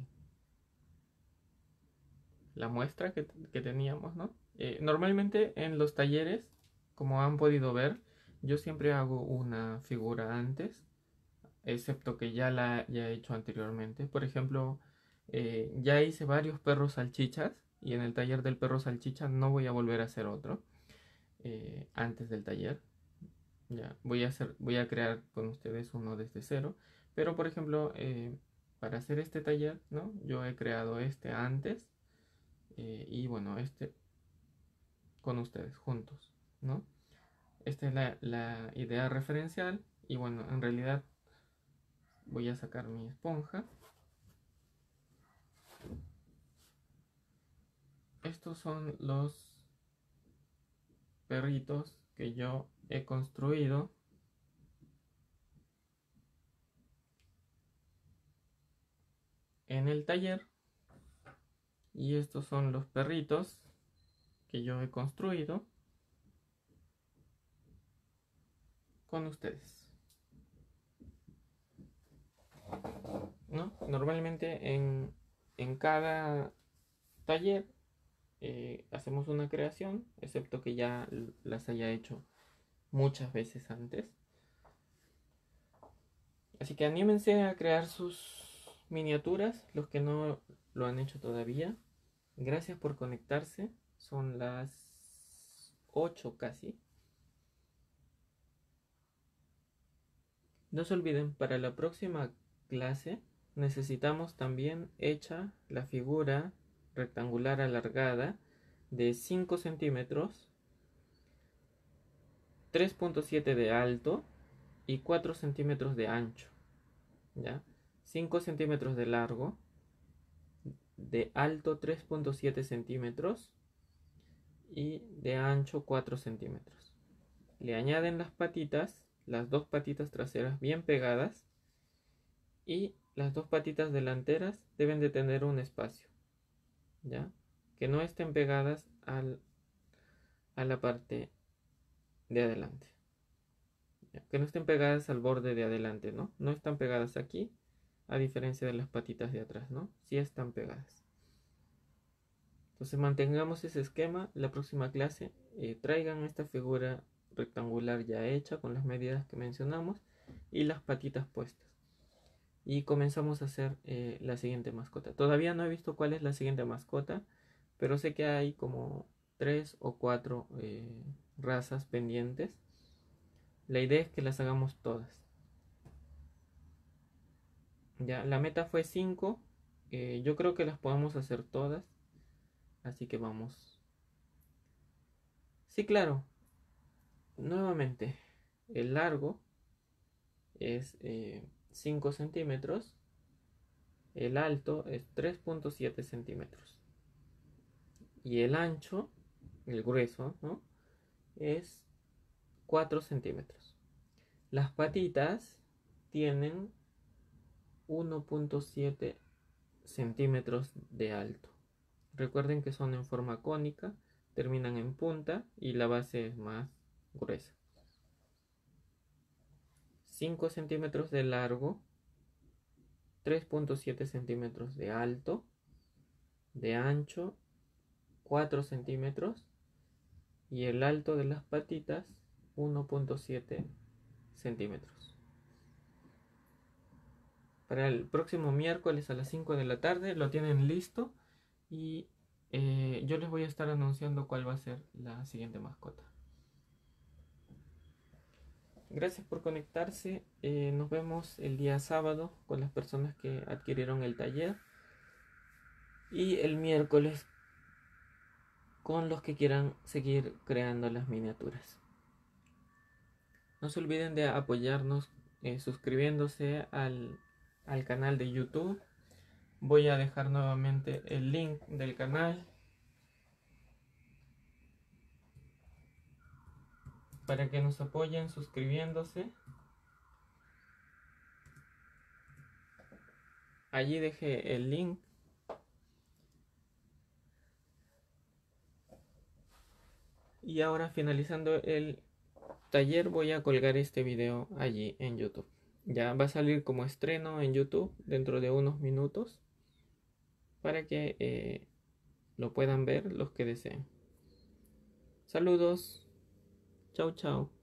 la muestra que, teníamos, ¿no? Eh, normalmente en los talleres, como han podido ver, yo siempre hago una figura antes, excepto que ya la he hecho anteriormente. Por ejemplo, eh, ya hice varios perros salchichas y en el taller del perro salchicha no voy a volver a hacer otro. Eh, antes del taller. Ya, voy a, hacer, voy a crear con ustedes uno desde cero. Pero por ejemplo, eh, para hacer este taller, ¿no? Yo he creado este antes eh, y bueno, este con ustedes, juntos, ¿no? Esta es la idea referencial y bueno, en realidad voy a sacar mi esponja. Estos son los perritos que yo he construido. en el taller y estos son los perritos que yo he construido con ustedes ¿No? normalmente en, en cada taller eh, hacemos una creación, excepto que ya las haya hecho muchas veces antes. Así que anímense a crear sus miniaturas, los que no lo han hecho todavía. Gracias por conectarse, son las 8 casi. No se olviden, para la próxima clase necesitamos también hecha la figura rectangular alargada de 5 centímetros, 3.7 de alto y 4 centímetros de ancho. ¿ya? 5 centímetros de largo, de alto 3.7 centímetros y de ancho 4 centímetros. Le añaden las patitas, las dos patitas traseras bien pegadas y las dos patitas delanteras deben de tener un espacio. ¿ya? Que no estén pegadas al, a la parte de adelante. Que no estén pegadas al borde de adelante, ¿no? No están pegadas aquí, a diferencia de las patitas de atrás, ¿no? Sí están pegadas. Entonces mantengamos ese esquema. La próxima clase eh, traigan esta figura rectangular ya hecha con las medidas que mencionamos y las patitas puestas y comenzamos a hacer eh, la siguiente mascota. Todavía no he visto cuál es la siguiente mascota, pero sé que hay como tres o cuatro eh, razas pendientes. La idea es que las hagamos todas. Ya, la meta fue 5. Eh, yo creo que las podemos hacer todas. Así que vamos. Sí, claro. Nuevamente, el largo es 5 centímetros, el alto es 3.7 centímetros y el ancho, el grueso, ¿no? es 4 centímetros. Las patitas tienen 1.7 centímetros de alto. Recuerden que son en forma cónica, terminan en punta y la base es más gruesa. 5 centímetros de largo, 3.7 centímetros de alto, de ancho, 4 centímetros y el alto de las patitas 1.7 centímetros. Para el próximo miércoles a las 5 de la tarde lo tienen listo y eh, yo les voy a estar anunciando cuál va a ser la siguiente mascota. Gracias por conectarse. Eh, nos vemos el día sábado con las personas que adquirieron el taller. Y el miércoles con los que quieran seguir creando las miniaturas. No se olviden de apoyarnos eh, suscribiéndose al, al canal de YouTube. Voy a dejar nuevamente el link del canal para que nos apoyen suscribiéndose. Allí dejé el link. Y ahora finalizando el taller voy a colgar este video allí en YouTube. Ya va a salir como estreno en YouTube dentro de unos minutos para que eh, lo puedan ver los que deseen. Saludos. Ciao, ciao.